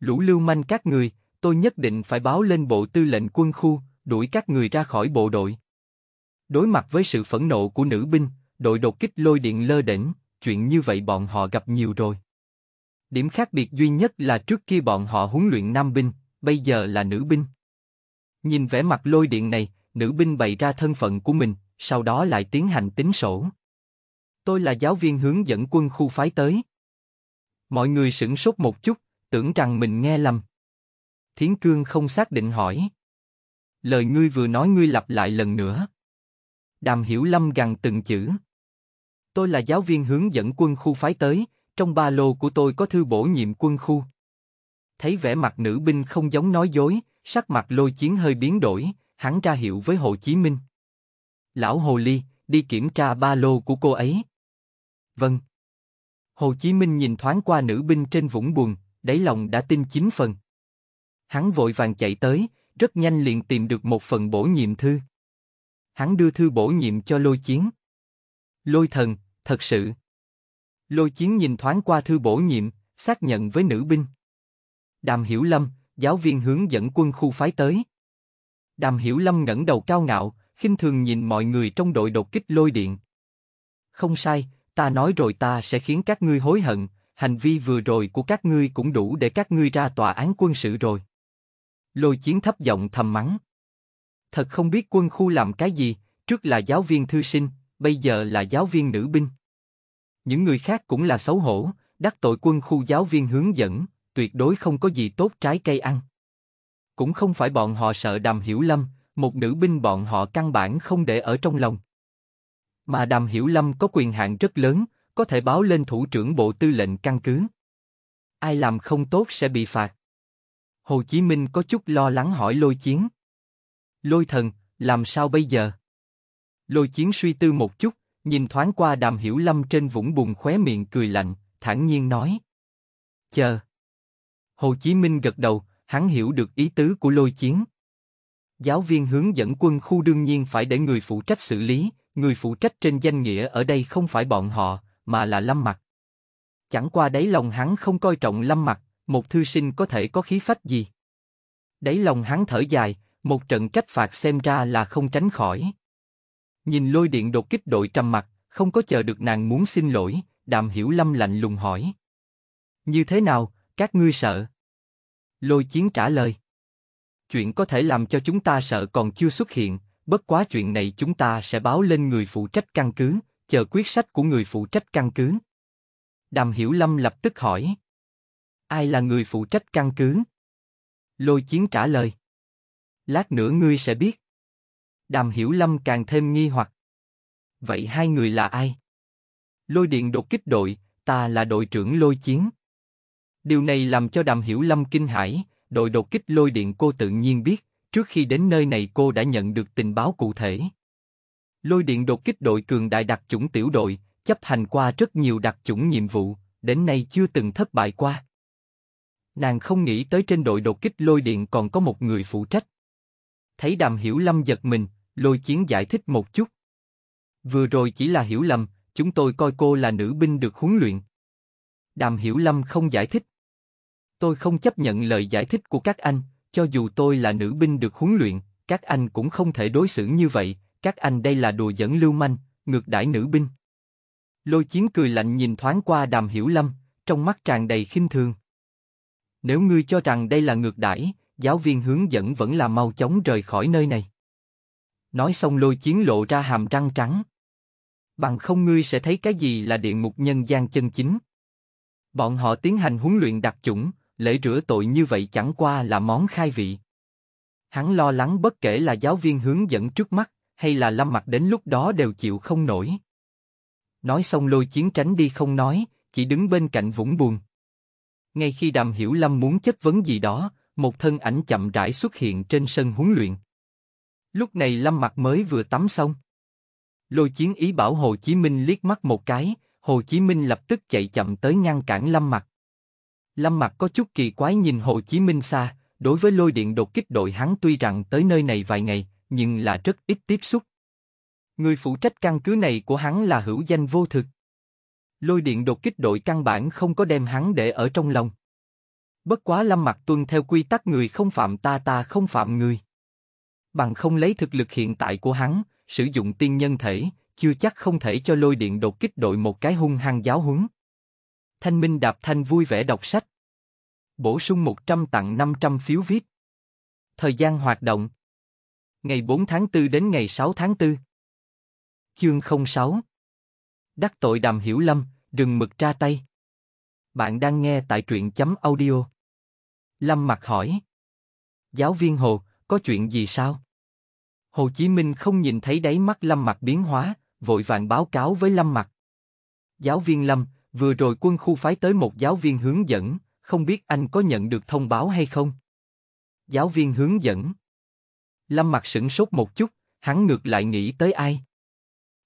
Lũ lưu manh các người, tôi nhất định phải báo lên bộ tư lệnh quân khu, đuổi các người ra khỏi bộ đội. Đối mặt với sự phẫn nộ của nữ binh, đội đột kích lôi điện lơ đỉnh, chuyện như vậy bọn họ gặp nhiều rồi. Điểm khác biệt duy nhất là trước kia bọn họ huấn luyện nam binh, bây giờ là nữ binh. Nhìn vẻ mặt lôi điện này, nữ binh bày ra thân phận của mình, sau đó lại tiến hành tính sổ. Tôi là giáo viên hướng dẫn quân khu phái tới. Mọi người sửng sốt một chút, tưởng rằng mình nghe lầm. Thiến Cương không xác định hỏi. Lời ngươi vừa nói ngươi lặp lại lần nữa. Đàm Hiểu Lâm gằn từng chữ. Tôi là giáo viên hướng dẫn quân khu phái tới, trong ba lô của tôi có thư bổ nhiệm quân khu. Thấy vẻ mặt nữ binh không giống nói dối, sắc mặt lôi chiến hơi biến đổi, hắn ra hiệu với Hồ Chí Minh. Lão Hồ Ly, đi kiểm tra ba lô của cô ấy. Vâng. Hồ Chí Minh nhìn thoáng qua nữ binh trên vũng buồn, đáy lòng đã tin chín phần. Hắn vội vàng chạy tới, rất nhanh liền tìm được một phần bổ nhiệm thư hắn đưa thư bổ nhiệm cho lôi chiến. Lôi thần, thật sự. Lôi chiến nhìn thoáng qua thư bổ nhiệm, xác nhận với nữ binh. Đàm Hiểu Lâm, giáo viên hướng dẫn quân khu phái tới. Đàm Hiểu Lâm ngẩng đầu cao ngạo, khinh thường nhìn mọi người trong đội đột kích lôi điện. Không sai, ta nói rồi ta sẽ khiến các ngươi hối hận, hành vi vừa rồi của các ngươi cũng đủ để các ngươi ra tòa án quân sự rồi. Lôi chiến thấp giọng thầm mắng thật không biết quân khu làm cái gì, trước là giáo viên thư sinh, bây giờ là giáo viên nữ binh. Những người khác cũng là xấu hổ, đắc tội quân khu giáo viên hướng dẫn, tuyệt đối không có gì tốt trái cây ăn. Cũng không phải bọn họ sợ Đàm Hiểu Lâm, một nữ binh bọn họ căn bản không để ở trong lòng. Mà Đàm Hiểu Lâm có quyền hạn rất lớn, có thể báo lên thủ trưởng bộ tư lệnh căn cứ. Ai làm không tốt sẽ bị phạt. Hồ Chí Minh có chút lo lắng hỏi lôi chiến. Lôi thần, làm sao bây giờ? Lôi chiến suy tư một chút, nhìn thoáng qua đàm hiểu lâm trên vũng bùn khóe miệng cười lạnh, thản nhiên nói. Chờ. Hồ Chí Minh gật đầu, hắn hiểu được ý tứ của lôi chiến. Giáo viên hướng dẫn quân khu đương nhiên phải để người phụ trách xử lý, người phụ trách trên danh nghĩa ở đây không phải bọn họ, mà là Lâm mặt Chẳng qua đáy lòng hắn không coi trọng Lâm mặt một thư sinh có thể có khí phách gì. Đáy lòng hắn thở dài, một trận trách phạt xem ra là không tránh khỏi. Nhìn lôi điện đột kích đội trầm mặt, không có chờ được nàng muốn xin lỗi, đàm hiểu lâm lạnh lùng hỏi. Như thế nào, các ngươi sợ? Lôi chiến trả lời. Chuyện có thể làm cho chúng ta sợ còn chưa xuất hiện, bất quá chuyện này chúng ta sẽ báo lên người phụ trách căn cứ, chờ quyết sách của người phụ trách căn cứ. Đàm Hiểu Lâm lập tức hỏi. Ai là người phụ trách căn cứ? Lôi Chiến trả lời. Lát nữa ngươi sẽ biết. Đàm Hiểu Lâm càng thêm nghi hoặc. Vậy hai người là ai? Lôi điện đột kích đội, ta là đội trưởng lôi chiến. Điều này làm cho Đàm Hiểu Lâm kinh hãi, đội đột kích lôi điện cô tự nhiên biết, trước khi đến nơi này cô đã nhận được tình báo cụ thể. Lôi điện đột kích đội cường đại đặc chủng tiểu đội, chấp hành qua rất nhiều đặc chủng nhiệm vụ, đến nay chưa từng thất bại qua. Nàng không nghĩ tới trên đội đột kích lôi điện còn có một người phụ trách, thấy Đàm Hiểu Lâm giật mình, lôi chiến giải thích một chút. Vừa rồi chỉ là hiểu lầm, chúng tôi coi cô là nữ binh được huấn luyện. Đàm Hiểu Lâm không giải thích. Tôi không chấp nhận lời giải thích của các anh, cho dù tôi là nữ binh được huấn luyện, các anh cũng không thể đối xử như vậy, các anh đây là đùa giỡn lưu manh, ngược đãi nữ binh. Lôi chiến cười lạnh nhìn thoáng qua Đàm Hiểu Lâm, trong mắt tràn đầy khinh thường. Nếu ngươi cho rằng đây là ngược đãi, giáo viên hướng dẫn vẫn là mau chóng rời khỏi nơi này. Nói xong lôi chiến lộ ra hàm răng trắng. Bằng không ngươi sẽ thấy cái gì là địa ngục nhân gian chân chính. Bọn họ tiến hành huấn luyện đặc chủng, lễ rửa tội như vậy chẳng qua là món khai vị. Hắn lo lắng bất kể là giáo viên hướng dẫn trước mắt, hay là lâm mặt đến lúc đó đều chịu không nổi. Nói xong lôi chiến tránh đi không nói, chỉ đứng bên cạnh vũng buồn. Ngay khi đàm hiểu lâm muốn chất vấn gì đó, một thân ảnh chậm rãi xuất hiện trên sân huấn luyện. Lúc này Lâm Mặc mới vừa tắm xong. Lôi Chiến ý bảo Hồ Chí Minh liếc mắt một cái, Hồ Chí Minh lập tức chạy chậm tới ngăn cản Lâm Mặc. Lâm Mặc có chút kỳ quái nhìn Hồ Chí Minh xa, đối với lôi điện đột kích đội hắn tuy rằng tới nơi này vài ngày, nhưng là rất ít tiếp xúc. Người phụ trách căn cứ này của hắn là hữu danh vô thực. Lôi điện đột kích đội căn bản không có đem hắn để ở trong lòng. Bất quá Lâm Mặc tuân theo quy tắc người không phạm ta ta không phạm người. Bằng không lấy thực lực hiện tại của hắn, sử dụng tiên nhân thể, chưa chắc không thể cho lôi điện đột kích đội một cái hung hăng giáo huấn. Thanh Minh Đạp Thanh vui vẻ đọc sách. Bổ sung 100 tặng 500 phiếu VIP. Thời gian hoạt động. Ngày 4 tháng 4 đến ngày 6 tháng 4. Chương 06 Đắc tội đàm hiểu lâm, đừng mực ra tay. Bạn đang nghe tại truyện chấm audio. Lâm mặt hỏi. Giáo viên Hồ, có chuyện gì sao? Hồ Chí Minh không nhìn thấy đáy mắt Lâm mặt biến hóa, vội vàng báo cáo với Lâm mặt. Giáo viên Lâm, vừa rồi quân khu phái tới một giáo viên hướng dẫn, không biết anh có nhận được thông báo hay không? Giáo viên hướng dẫn. Lâm mặt sửng sốt một chút, hắn ngược lại nghĩ tới ai?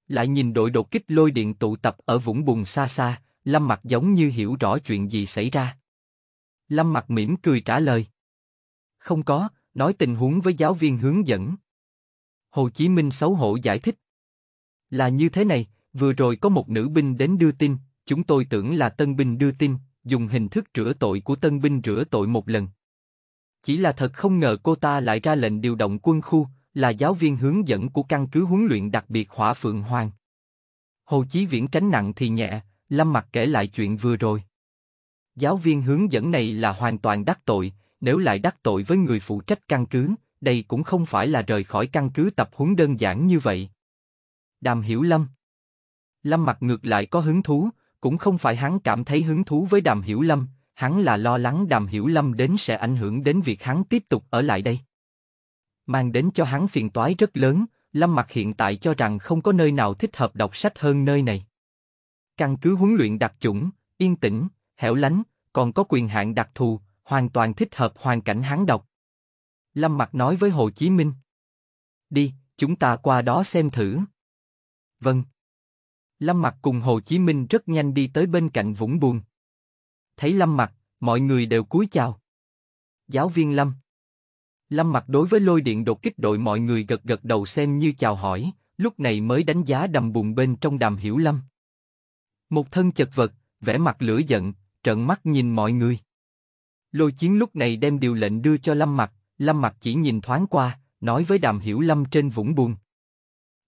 Lại nhìn đội đột kích lôi điện tụ tập ở vũng bùn xa xa, Lâm Mặc giống như hiểu rõ chuyện gì xảy ra. Lâm Mặc mỉm cười trả lời. Không có, nói tình huống với giáo viên hướng dẫn. Hồ Chí Minh xấu hổ giải thích. Là như thế này, vừa rồi có một nữ binh đến đưa tin, chúng tôi tưởng là tân binh đưa tin, dùng hình thức rửa tội của tân binh rửa tội một lần. Chỉ là thật không ngờ cô ta lại ra lệnh điều động quân khu, là giáo viên hướng dẫn của căn cứ huấn luyện đặc biệt Hỏa Phượng Hoàng. Hồ Chí Viễn tránh nặng thì nhẹ, Lâm Mặc kể lại chuyện vừa rồi. Giáo viên hướng dẫn này là hoàn toàn đắc tội, nếu lại đắc tội với người phụ trách căn cứ, đây cũng không phải là rời khỏi căn cứ tập huấn đơn giản như vậy. Đàm Hiểu Lâm Lâm Mặc ngược lại có hứng thú, cũng không phải hắn cảm thấy hứng thú với Đàm Hiểu Lâm, hắn là lo lắng Đàm Hiểu Lâm đến sẽ ảnh hưởng đến việc hắn tiếp tục ở lại đây. Mang đến cho hắn phiền toái rất lớn, Lâm Mặc hiện tại cho rằng không có nơi nào thích hợp đọc sách hơn nơi này. Căn cứ huấn luyện đặc chủng, yên tĩnh, hẻo lánh, còn có quyền hạn đặc thù, hoàn toàn thích hợp hoàn cảnh hán độc. Lâm Mặt nói với Hồ Chí Minh. Đi, chúng ta qua đó xem thử. Vâng. Lâm Mặt cùng Hồ Chí Minh rất nhanh đi tới bên cạnh vũng buồn. Thấy Lâm Mặt, mọi người đều cúi chào. Giáo viên Lâm. Lâm Mặt đối với lôi điện đột kích đội mọi người gật gật đầu xem như chào hỏi, lúc này mới đánh giá đầm bùn bên trong đàm hiểu Lâm một thân chật vật, vẻ mặt lửa giận, trợn mắt nhìn mọi người. Lôi chiến lúc này đem điều lệnh đưa cho Lâm Mặc, Lâm Mặc chỉ nhìn thoáng qua, nói với Đàm Hiểu Lâm trên vũng buồn.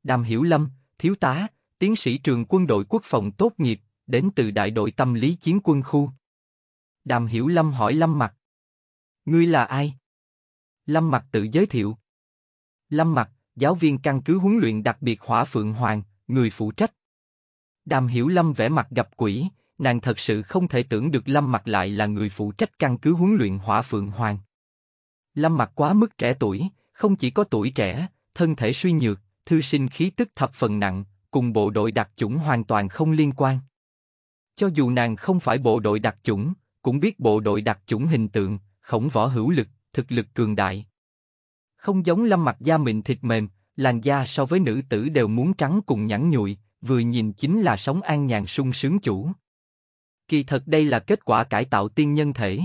Đàm Hiểu Lâm, thiếu tá, tiến sĩ trường quân đội quốc phòng tốt nghiệp, đến từ đại đội tâm lý chiến quân khu. Đàm Hiểu Lâm hỏi Lâm Mặc, ngươi là ai? Lâm Mặc tự giới thiệu. Lâm Mặc, giáo viên căn cứ huấn luyện đặc biệt hỏa phượng hoàng, người phụ trách. Đàm Hiểu Lâm vẻ mặt gặp quỷ, nàng thật sự không thể tưởng được Lâm Mặc lại là người phụ trách căn cứ huấn luyện hỏa phượng hoàng. Lâm Mặc quá mức trẻ tuổi, không chỉ có tuổi trẻ, thân thể suy nhược, thư sinh khí tức thập phần nặng, cùng bộ đội đặc chủng hoàn toàn không liên quan. Cho dù nàng không phải bộ đội đặc chủng, cũng biết bộ đội đặc chủng hình tượng, khổng võ hữu lực, thực lực cường đại. Không giống lâm mặt da mịn thịt mềm, làn da so với nữ tử đều muốn trắng cùng nhẵn nhụi, vừa nhìn chính là sống an nhàn sung sướng chủ. Kỳ thật đây là kết quả cải tạo tiên nhân thể.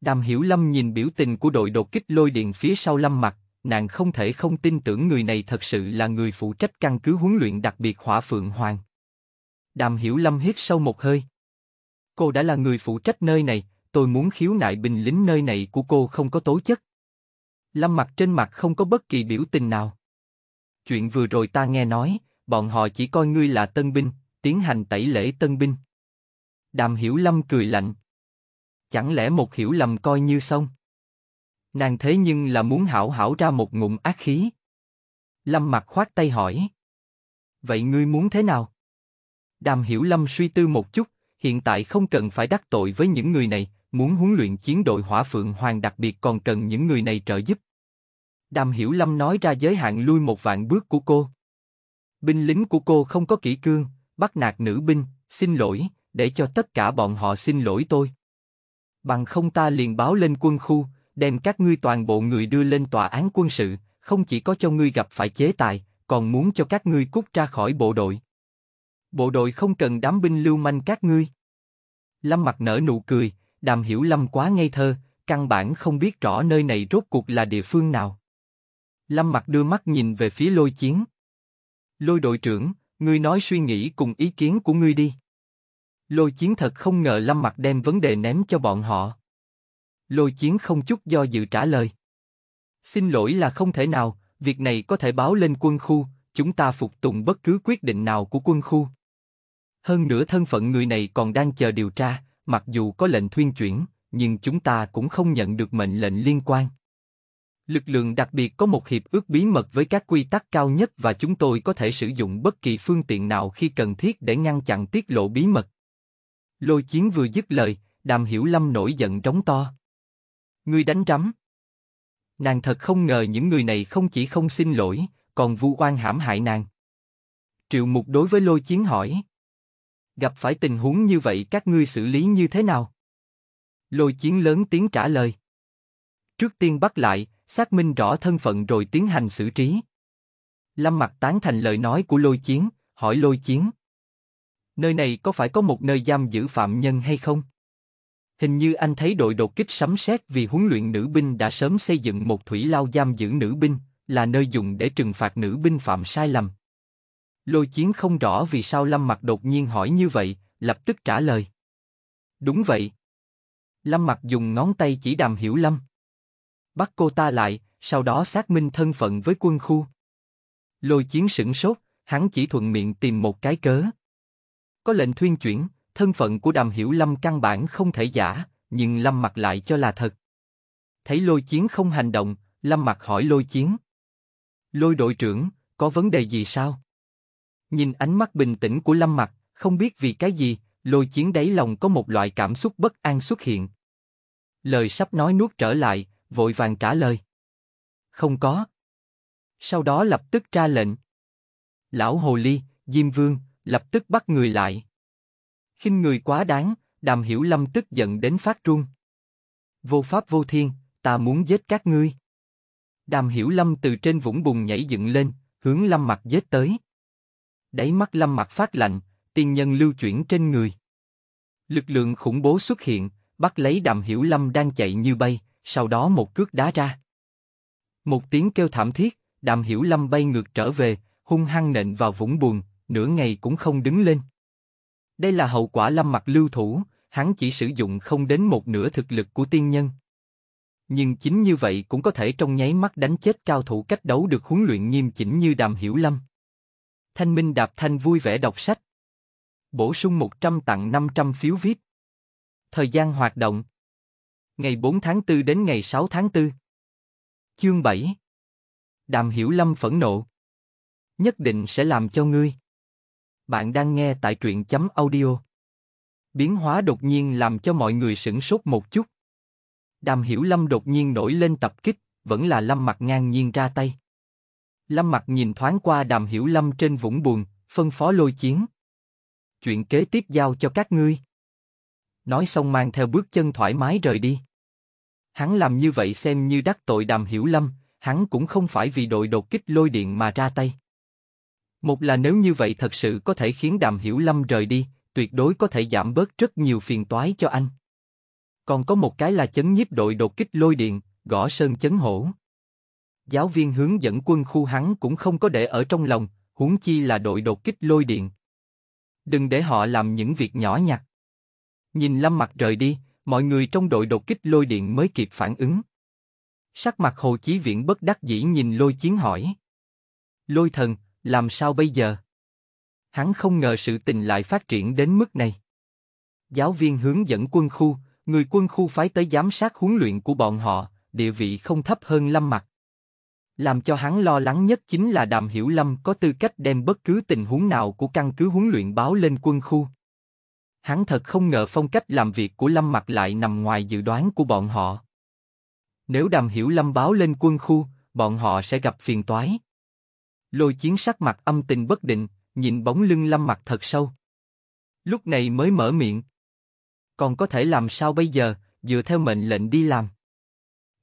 Đàm Hiểu Lâm nhìn biểu tình của đội đột kích lôi điện phía sau Lâm mặt, nàng không thể không tin tưởng người này thật sự là người phụ trách căn cứ huấn luyện đặc biệt hỏa phượng hoàng. Đàm Hiểu Lâm hít sâu một hơi. Cô đã là người phụ trách nơi này, tôi muốn khiếu nại bình lính nơi này của cô không có tố chất. Lâm mặt trên mặt không có bất kỳ biểu tình nào. Chuyện vừa rồi ta nghe nói, bọn họ chỉ coi ngươi là tân binh, tiến hành tẩy lễ tân binh. Đàm Hiểu Lâm cười lạnh. Chẳng lẽ một hiểu lầm coi như xong? Nàng thế nhưng là muốn hảo hảo ra một ngụm ác khí. Lâm mặt khoát tay hỏi. Vậy ngươi muốn thế nào? Đàm Hiểu Lâm suy tư một chút, hiện tại không cần phải đắc tội với những người này, muốn huấn luyện chiến đội hỏa phượng hoàng đặc biệt còn cần những người này trợ giúp. Đàm Hiểu Lâm nói ra giới hạn lui một vạn bước của cô. Binh lính của cô không có kỹ cương, bắt nạt nữ binh, xin lỗi, để cho tất cả bọn họ xin lỗi tôi. Bằng không ta liền báo lên quân khu, đem các ngươi toàn bộ người đưa lên tòa án quân sự, không chỉ có cho ngươi gặp phải chế tài, còn muốn cho các ngươi cút ra khỏi bộ đội. Bộ đội không cần đám binh lưu manh các ngươi. Lâm mặt nở nụ cười, đàm hiểu Lâm quá ngây thơ, căn bản không biết rõ nơi này rốt cuộc là địa phương nào. Lâm mặt đưa mắt nhìn về phía lôi chiến. Lôi đội trưởng, ngươi nói suy nghĩ cùng ý kiến của ngươi đi. Lôi chiến thật không ngờ Lâm Mặc đem vấn đề ném cho bọn họ. Lôi chiến không chút do dự trả lời. Xin lỗi là không thể nào, việc này có thể báo lên quân khu, chúng ta phục tùng bất cứ quyết định nào của quân khu. Hơn nữa thân phận người này còn đang chờ điều tra, mặc dù có lệnh thuyên chuyển, nhưng chúng ta cũng không nhận được mệnh lệnh liên quan. Lực lượng đặc biệt có một hiệp ước bí mật với các quy tắc cao nhất và chúng tôi có thể sử dụng bất kỳ phương tiện nào khi cần thiết để ngăn chặn tiết lộ bí mật. Lôi chiến vừa dứt lời, đàm hiểu lâm nổi giận trống to. Người đánh rắm. Nàng thật không ngờ những người này không chỉ không xin lỗi, còn vu oan hãm hại nàng. Triệu mục đối với lôi chiến hỏi. Gặp phải tình huống như vậy các ngươi xử lý như thế nào? Lôi chiến lớn tiếng trả lời. Trước tiên bắt lại, xác minh rõ thân phận rồi tiến hành xử trí. Lâm Mặc tán thành lời nói của Lôi Chiến, hỏi Lôi Chiến. Nơi này có phải có một nơi giam giữ phạm nhân hay không? Hình như anh thấy đội đột kích sấm sét vì huấn luyện nữ binh đã sớm xây dựng một thủy lao giam giữ nữ binh, là nơi dùng để trừng phạt nữ binh phạm sai lầm. Lôi Chiến không rõ vì sao Lâm Mặc đột nhiên hỏi như vậy, lập tức trả lời. Đúng vậy. Lâm Mặc dùng ngón tay chỉ đàm hiểu Lâm bắt cô ta lại, sau đó xác minh thân phận với quân khu. Lôi chiến sửng sốt, hắn chỉ thuận miệng tìm một cái cớ. Có lệnh thuyên chuyển, thân phận của đàm hiểu lâm căn bản không thể giả, nhưng lâm mặt lại cho là thật. Thấy lôi chiến không hành động, lâm mặt hỏi lôi chiến. Lôi đội trưởng, có vấn đề gì sao? Nhìn ánh mắt bình tĩnh của lâm mặt, không biết vì cái gì, lôi chiến đáy lòng có một loại cảm xúc bất an xuất hiện. Lời sắp nói nuốt trở lại, vội vàng trả lời. Không có. Sau đó lập tức ra lệnh. Lão Hồ Ly, Diêm Vương, lập tức bắt người lại. khinh người quá đáng, đàm hiểu lâm tức giận đến phát run. Vô pháp vô thiên, ta muốn giết các ngươi. Đàm hiểu lâm từ trên vũng bùn nhảy dựng lên, hướng lâm mặt giết tới. Đáy mắt lâm mặt phát lạnh, tiên nhân lưu chuyển trên người. Lực lượng khủng bố xuất hiện, bắt lấy đàm hiểu lâm đang chạy như bay, sau đó một cước đá ra. Một tiếng kêu thảm thiết, đàm hiểu lâm bay ngược trở về, hung hăng nện vào vũng buồn, nửa ngày cũng không đứng lên. Đây là hậu quả lâm mặt lưu thủ, hắn chỉ sử dụng không đến một nửa thực lực của tiên nhân. Nhưng chính như vậy cũng có thể trong nháy mắt đánh chết cao thủ cách đấu được huấn luyện nghiêm chỉnh như đàm hiểu lâm. Thanh Minh Đạp Thanh vui vẻ đọc sách. Bổ sung 100 tặng 500 phiếu VIP. Thời gian hoạt động ngày 4 tháng 4 đến ngày 6 tháng 4. Chương 7 Đàm Hiểu Lâm phẫn nộ. Nhất định sẽ làm cho ngươi. Bạn đang nghe tại truyện chấm audio. Biến hóa đột nhiên làm cho mọi người sửng sốt một chút. Đàm Hiểu Lâm đột nhiên nổi lên tập kích, vẫn là Lâm Mặc ngang nhiên ra tay. Lâm Mặc nhìn thoáng qua Đàm Hiểu Lâm trên vũng buồn, phân phó lôi chiến. Chuyện kế tiếp giao cho các ngươi nói xong mang theo bước chân thoải mái rời đi. Hắn làm như vậy xem như đắc tội đàm hiểu lâm, hắn cũng không phải vì đội đột kích lôi điện mà ra tay. Một là nếu như vậy thật sự có thể khiến đàm hiểu lâm rời đi, tuyệt đối có thể giảm bớt rất nhiều phiền toái cho anh. Còn có một cái là chấn nhiếp đội đột kích lôi điện, gõ sơn chấn hổ. Giáo viên hướng dẫn quân khu hắn cũng không có để ở trong lòng, huống chi là đội đột kích lôi điện. Đừng để họ làm những việc nhỏ nhặt. Nhìn Lâm mặt rời đi, mọi người trong đội đột kích lôi điện mới kịp phản ứng. Sắc mặt Hồ Chí Viễn bất đắc dĩ nhìn lôi chiến hỏi. Lôi thần, làm sao bây giờ? Hắn không ngờ sự tình lại phát triển đến mức này. Giáo viên hướng dẫn quân khu, người quân khu phái tới giám sát huấn luyện của bọn họ, địa vị không thấp hơn Lâm mặt, Làm cho hắn lo lắng nhất chính là Đàm Hiểu Lâm có tư cách đem bất cứ tình huống nào của căn cứ huấn luyện báo lên quân khu hắn thật không ngờ phong cách làm việc của Lâm Mặc lại nằm ngoài dự đoán của bọn họ. Nếu Đàm Hiểu Lâm báo lên quân khu, bọn họ sẽ gặp phiền toái. Lôi chiến sắc mặt âm tình bất định, nhìn bóng lưng Lâm Mặc thật sâu. Lúc này mới mở miệng. Còn có thể làm sao bây giờ, dựa theo mệnh lệnh đi làm.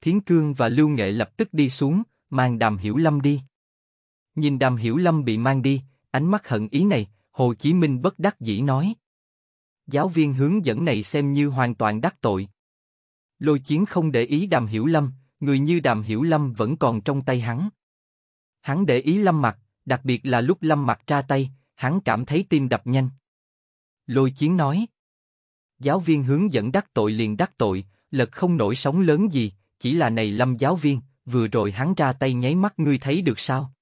Thiến Cương và Lưu Nghệ lập tức đi xuống, mang Đàm Hiểu Lâm đi. Nhìn Đàm Hiểu Lâm bị mang đi, ánh mắt hận ý này, Hồ Chí Minh bất đắc dĩ nói. Giáo viên hướng dẫn này xem như hoàn toàn đắc tội. Lôi chiến không để ý Đàm Hiểu Lâm, người như Đàm Hiểu Lâm vẫn còn trong tay hắn. Hắn để ý Lâm mặt đặc biệt là lúc Lâm mặt ra tay, hắn cảm thấy tim đập nhanh. Lôi chiến nói, giáo viên hướng dẫn đắc tội liền đắc tội, lật không nổi sóng lớn gì, chỉ là này Lâm giáo viên, vừa rồi hắn ra tay nháy mắt ngươi thấy được sao?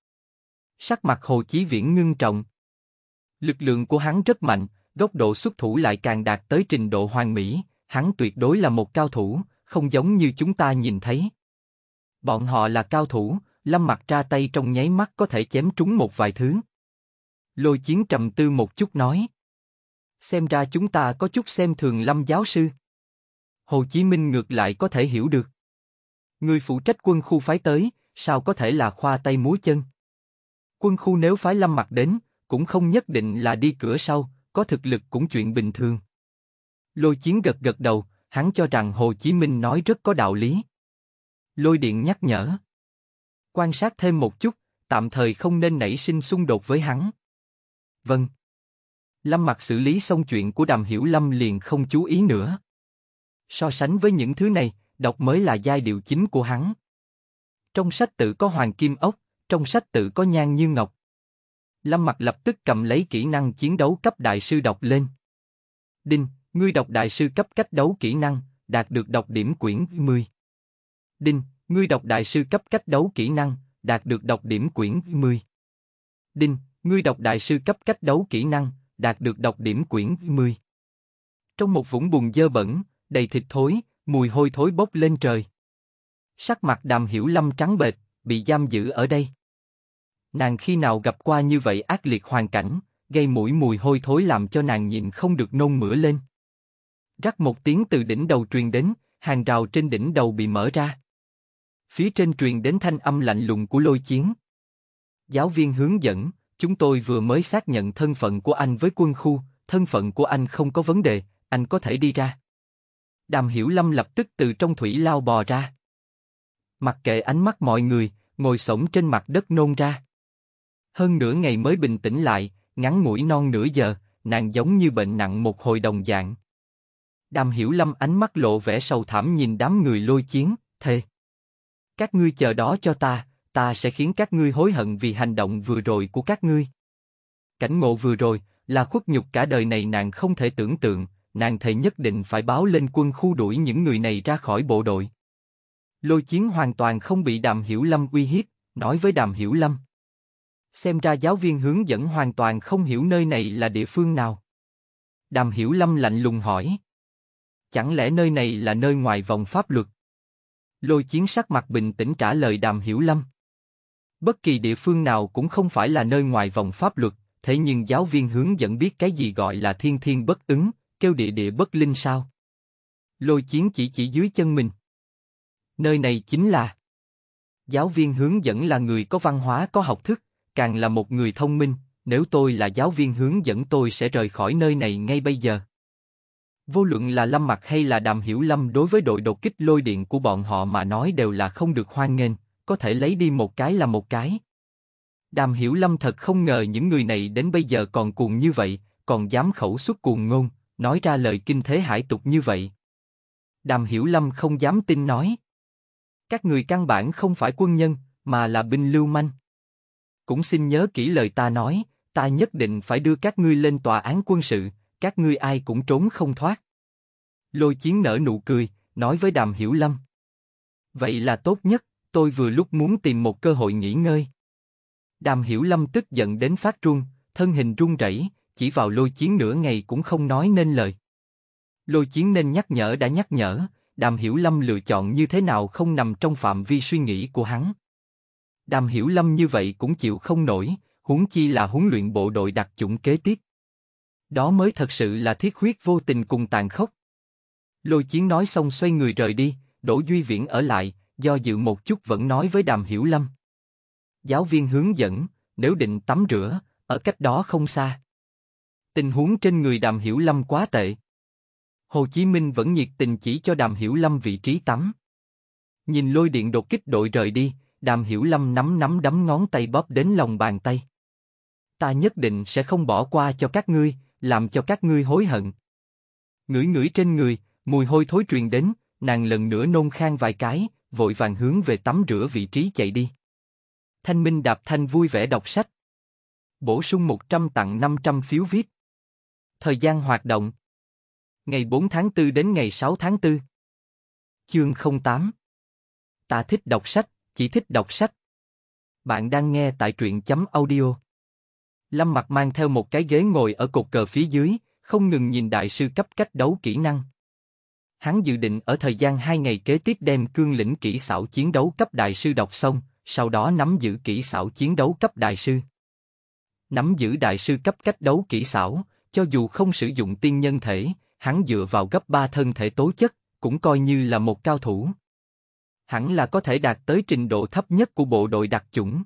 Sắc mặt Hồ Chí Viễn ngưng trọng. Lực lượng của hắn rất mạnh, góc độ xuất thủ lại càng đạt tới trình độ hoàn mỹ, hắn tuyệt đối là một cao thủ, không giống như chúng ta nhìn thấy. Bọn họ là cao thủ, lâm mặt ra tay trong nháy mắt có thể chém trúng một vài thứ. Lôi chiến trầm tư một chút nói. Xem ra chúng ta có chút xem thường lâm giáo sư. Hồ Chí Minh ngược lại có thể hiểu được. Người phụ trách quân khu phái tới, sao có thể là khoa tay múa chân? Quân khu nếu phái lâm mặt đến, cũng không nhất định là đi cửa sau, có thực lực cũng chuyện bình thường. Lôi chiến gật gật đầu, hắn cho rằng Hồ Chí Minh nói rất có đạo lý. Lôi điện nhắc nhở. Quan sát thêm một chút, tạm thời không nên nảy sinh xung đột với hắn. Vâng. Lâm Mặc xử lý xong chuyện của Đàm Hiểu Lâm liền không chú ý nữa. So sánh với những thứ này, đọc mới là giai điệu chính của hắn. Trong sách tự có hoàng kim ốc, trong sách tự có nhan như ngọc. Lâm Mặc lập tức cầm lấy kỹ năng chiến đấu cấp đại sư đọc lên. Đinh, ngươi đọc đại sư cấp cách đấu kỹ năng, đạt được đọc điểm quyển 10. Đinh, ngươi đọc đại sư cấp cách đấu kỹ năng, đạt được đọc điểm quyển 10. Đinh, ngươi đọc đại sư cấp cách đấu kỹ năng, đạt được đọc điểm quyển 10. Trong một vũng bùn dơ bẩn, đầy thịt thối, mùi hôi thối bốc lên trời. Sắc mặt đàm hiểu lâm trắng bệch, bị giam giữ ở đây. Nàng khi nào gặp qua như vậy ác liệt hoàn cảnh, gây mũi mùi hôi thối làm cho nàng nhịn không được nôn mửa lên. Rắc một tiếng từ đỉnh đầu truyền đến, hàng rào trên đỉnh đầu bị mở ra. Phía trên truyền đến thanh âm lạnh lùng của lôi chiến. Giáo viên hướng dẫn, chúng tôi vừa mới xác nhận thân phận của anh với quân khu, thân phận của anh không có vấn đề, anh có thể đi ra. Đàm Hiểu Lâm lập tức từ trong thủy lao bò ra. Mặc kệ ánh mắt mọi người, ngồi sổng trên mặt đất nôn ra hơn nửa ngày mới bình tĩnh lại, ngắn ngủi non nửa giờ, nàng giống như bệnh nặng một hồi đồng dạng. Đàm Hiểu Lâm ánh mắt lộ vẻ sầu thảm nhìn đám người lôi chiến, thề. Các ngươi chờ đó cho ta, ta sẽ khiến các ngươi hối hận vì hành động vừa rồi của các ngươi. Cảnh ngộ vừa rồi, là khuất nhục cả đời này nàng không thể tưởng tượng, nàng thề nhất định phải báo lên quân khu đuổi những người này ra khỏi bộ đội. Lôi chiến hoàn toàn không bị Đàm Hiểu Lâm uy hiếp, nói với Đàm Hiểu Lâm. Xem ra giáo viên hướng dẫn hoàn toàn không hiểu nơi này là địa phương nào. Đàm Hiểu Lâm lạnh lùng hỏi. Chẳng lẽ nơi này là nơi ngoài vòng pháp luật? Lôi chiến sắc mặt bình tĩnh trả lời Đàm Hiểu Lâm. Bất kỳ địa phương nào cũng không phải là nơi ngoài vòng pháp luật, thế nhưng giáo viên hướng dẫn biết cái gì gọi là thiên thiên bất ứng, kêu địa địa bất linh sao? Lôi chiến chỉ chỉ dưới chân mình. Nơi này chính là... Giáo viên hướng dẫn là người có văn hóa có học thức, càng là một người thông minh, nếu tôi là giáo viên hướng dẫn tôi sẽ rời khỏi nơi này ngay bây giờ. Vô luận là Lâm Mặc hay là Đàm Hiểu Lâm đối với đội đột kích lôi điện của bọn họ mà nói đều là không được hoan nghênh, có thể lấy đi một cái là một cái. Đàm Hiểu Lâm thật không ngờ những người này đến bây giờ còn cuồng như vậy, còn dám khẩu xuất cuồng ngôn, nói ra lời kinh thế hải tục như vậy. Đàm Hiểu Lâm không dám tin nói. Các người căn bản không phải quân nhân, mà là binh lưu manh cũng xin nhớ kỹ lời ta nói, ta nhất định phải đưa các ngươi lên tòa án quân sự, các ngươi ai cũng trốn không thoát. Lôi chiến nở nụ cười, nói với Đàm Hiểu Lâm. Vậy là tốt nhất, tôi vừa lúc muốn tìm một cơ hội nghỉ ngơi. Đàm Hiểu Lâm tức giận đến phát run, thân hình run rẩy, chỉ vào lôi chiến nửa ngày cũng không nói nên lời. Lôi chiến nên nhắc nhở đã nhắc nhở, Đàm Hiểu Lâm lựa chọn như thế nào không nằm trong phạm vi suy nghĩ của hắn. Đàm Hiểu Lâm như vậy cũng chịu không nổi, huống chi là huấn luyện bộ đội đặc chủng kế tiếp. Đó mới thật sự là thiết huyết vô tình cùng tàn khốc. Lôi chiến nói xong xoay người rời đi, Đỗ Duy Viễn ở lại, do dự một chút vẫn nói với Đàm Hiểu Lâm. Giáo viên hướng dẫn, nếu định tắm rửa, ở cách đó không xa. Tình huống trên người Đàm Hiểu Lâm quá tệ. Hồ Chí Minh vẫn nhiệt tình chỉ cho Đàm Hiểu Lâm vị trí tắm. Nhìn lôi điện đột kích đội rời đi, Đàm Hiểu Lâm nắm nắm đấm ngón tay bóp đến lòng bàn tay. Ta nhất định sẽ không bỏ qua cho các ngươi, làm cho các ngươi hối hận. Ngửi ngửi trên người, mùi hôi thối truyền đến, nàng lần nữa nôn khang vài cái, vội vàng hướng về tắm rửa vị trí chạy đi. Thanh Minh Đạp Thanh vui vẻ đọc sách. Bổ sung 100 tặng 500 phiếu viết Thời gian hoạt động. Ngày 4 tháng 4 đến ngày 6 tháng 4. Chương 08 Ta thích đọc sách, chỉ thích đọc sách. Bạn đang nghe tại truyện chấm audio. Lâm mặt mang theo một cái ghế ngồi ở cột cờ phía dưới, không ngừng nhìn đại sư cấp cách đấu kỹ năng. Hắn dự định ở thời gian hai ngày kế tiếp đem cương lĩnh kỹ xảo chiến đấu cấp đại sư đọc xong, sau đó nắm giữ kỹ xảo chiến đấu cấp đại sư. Nắm giữ đại sư cấp cách đấu kỹ xảo, cho dù không sử dụng tiên nhân thể, hắn dựa vào gấp ba thân thể tố chất, cũng coi như là một cao thủ hẳn là có thể đạt tới trình độ thấp nhất của bộ đội đặc chủng.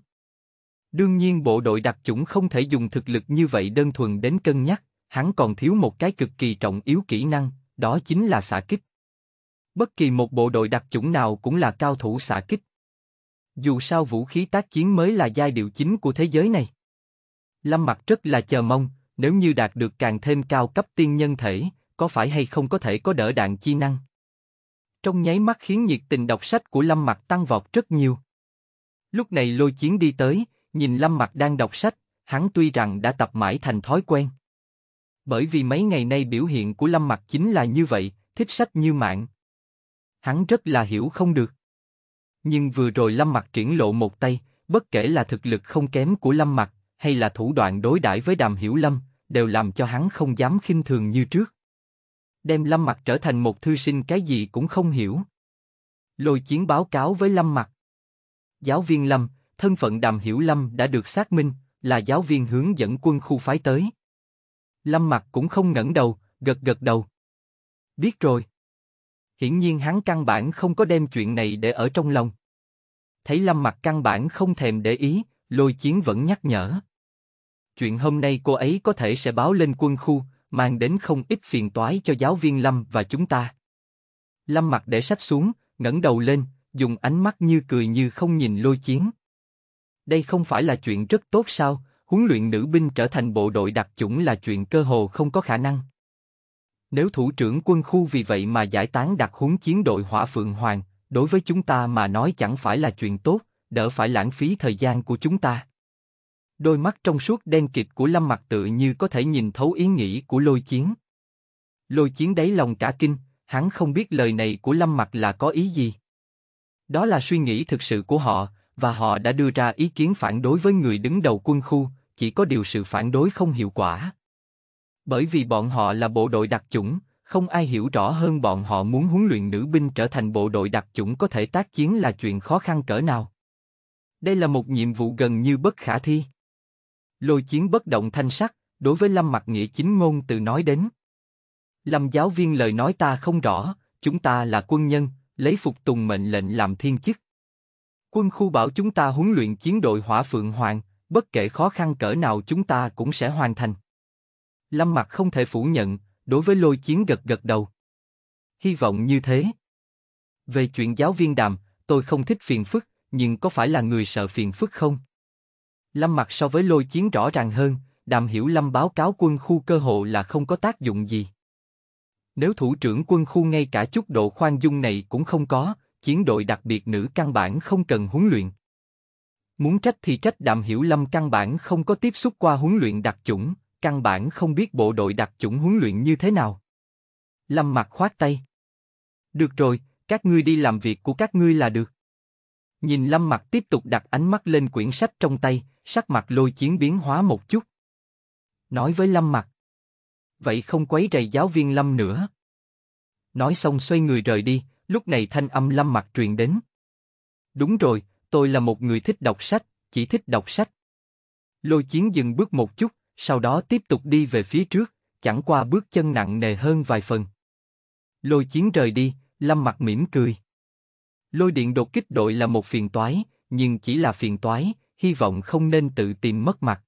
Đương nhiên bộ đội đặc chủng không thể dùng thực lực như vậy đơn thuần đến cân nhắc, hắn còn thiếu một cái cực kỳ trọng yếu kỹ năng, đó chính là xạ kích. Bất kỳ một bộ đội đặc chủng nào cũng là cao thủ xạ kích. Dù sao vũ khí tác chiến mới là giai điệu chính của thế giới này. Lâm mặt rất là chờ mong, nếu như đạt được càng thêm cao cấp tiên nhân thể, có phải hay không có thể có đỡ đạn chi năng? trong nháy mắt khiến nhiệt tình đọc sách của Lâm Mặc tăng vọt rất nhiều. Lúc này Lôi Chiến đi tới, nhìn Lâm Mặc đang đọc sách, hắn tuy rằng đã tập mãi thành thói quen. Bởi vì mấy ngày nay biểu hiện của Lâm Mặc chính là như vậy, thích sách như mạng. Hắn rất là hiểu không được. Nhưng vừa rồi Lâm Mặc triển lộ một tay, bất kể là thực lực không kém của Lâm Mặc hay là thủ đoạn đối đãi với Đàm Hiểu Lâm, đều làm cho hắn không dám khinh thường như trước đem Lâm Mặc trở thành một thư sinh cái gì cũng không hiểu. Lôi Chiến báo cáo với Lâm Mặc. Giáo viên Lâm, thân phận Đàm Hiểu Lâm đã được xác minh, là giáo viên hướng dẫn quân khu phái tới. Lâm Mặc cũng không ngẩng đầu, gật gật đầu. Biết rồi. Hiển nhiên hắn căn bản không có đem chuyện này để ở trong lòng. Thấy Lâm Mặc căn bản không thèm để ý, Lôi Chiến vẫn nhắc nhở. Chuyện hôm nay cô ấy có thể sẽ báo lên quân khu, mang đến không ít phiền toái cho giáo viên Lâm và chúng ta. Lâm mặt để sách xuống, ngẩng đầu lên, dùng ánh mắt như cười như không nhìn lôi chiến. Đây không phải là chuyện rất tốt sao, huấn luyện nữ binh trở thành bộ đội đặc chủng là chuyện cơ hồ không có khả năng. Nếu thủ trưởng quân khu vì vậy mà giải tán đặc huấn chiến đội hỏa phượng hoàng, đối với chúng ta mà nói chẳng phải là chuyện tốt, đỡ phải lãng phí thời gian của chúng ta. Đôi mắt trong suốt đen kịt của Lâm Mặc tự như có thể nhìn thấu ý nghĩ của Lôi Chiến. Lôi Chiến đáy lòng cả kinh, hắn không biết lời này của Lâm Mặc là có ý gì. Đó là suy nghĩ thực sự của họ, và họ đã đưa ra ý kiến phản đối với người đứng đầu quân khu, chỉ có điều sự phản đối không hiệu quả. Bởi vì bọn họ là bộ đội đặc chủng, không ai hiểu rõ hơn bọn họ muốn huấn luyện nữ binh trở thành bộ đội đặc chủng có thể tác chiến là chuyện khó khăn cỡ nào. Đây là một nhiệm vụ gần như bất khả thi. Lôi chiến bất động thanh sắc, đối với Lâm Mặc Nghĩa chính ngôn từ nói đến. Lâm giáo viên lời nói ta không rõ, chúng ta là quân nhân, lấy phục tùng mệnh lệnh làm thiên chức. Quân khu bảo chúng ta huấn luyện chiến đội hỏa phượng hoàng, bất kể khó khăn cỡ nào chúng ta cũng sẽ hoàn thành. Lâm Mặc không thể phủ nhận, đối với lôi chiến gật gật đầu. Hy vọng như thế. Về chuyện giáo viên đàm, tôi không thích phiền phức, nhưng có phải là người sợ phiền phức không? Lâm mặt so với lôi chiến rõ ràng hơn, đàm hiểu lâm báo cáo quân khu cơ hộ là không có tác dụng gì. Nếu thủ trưởng quân khu ngay cả chút độ khoan dung này cũng không có, chiến đội đặc biệt nữ căn bản không cần huấn luyện. Muốn trách thì trách đàm hiểu lâm căn bản không có tiếp xúc qua huấn luyện đặc chủng, căn bản không biết bộ đội đặc chủng huấn luyện như thế nào. Lâm mặt khoát tay. Được rồi, các ngươi đi làm việc của các ngươi là được. Nhìn Lâm mặt tiếp tục đặt ánh mắt lên quyển sách trong tay, sắc mặt lôi chiến biến hóa một chút. Nói với Lâm mặt Vậy không quấy rầy giáo viên Lâm nữa. Nói xong xoay người rời đi, lúc này thanh âm Lâm mặt truyền đến. Đúng rồi, tôi là một người thích đọc sách, chỉ thích đọc sách. Lôi chiến dừng bước một chút, sau đó tiếp tục đi về phía trước, chẳng qua bước chân nặng nề hơn vài phần. Lôi chiến rời đi, Lâm mặt mỉm cười. Lôi điện đột kích đội là một phiền toái, nhưng chỉ là phiền toái, hy vọng không nên tự tìm mất mặt.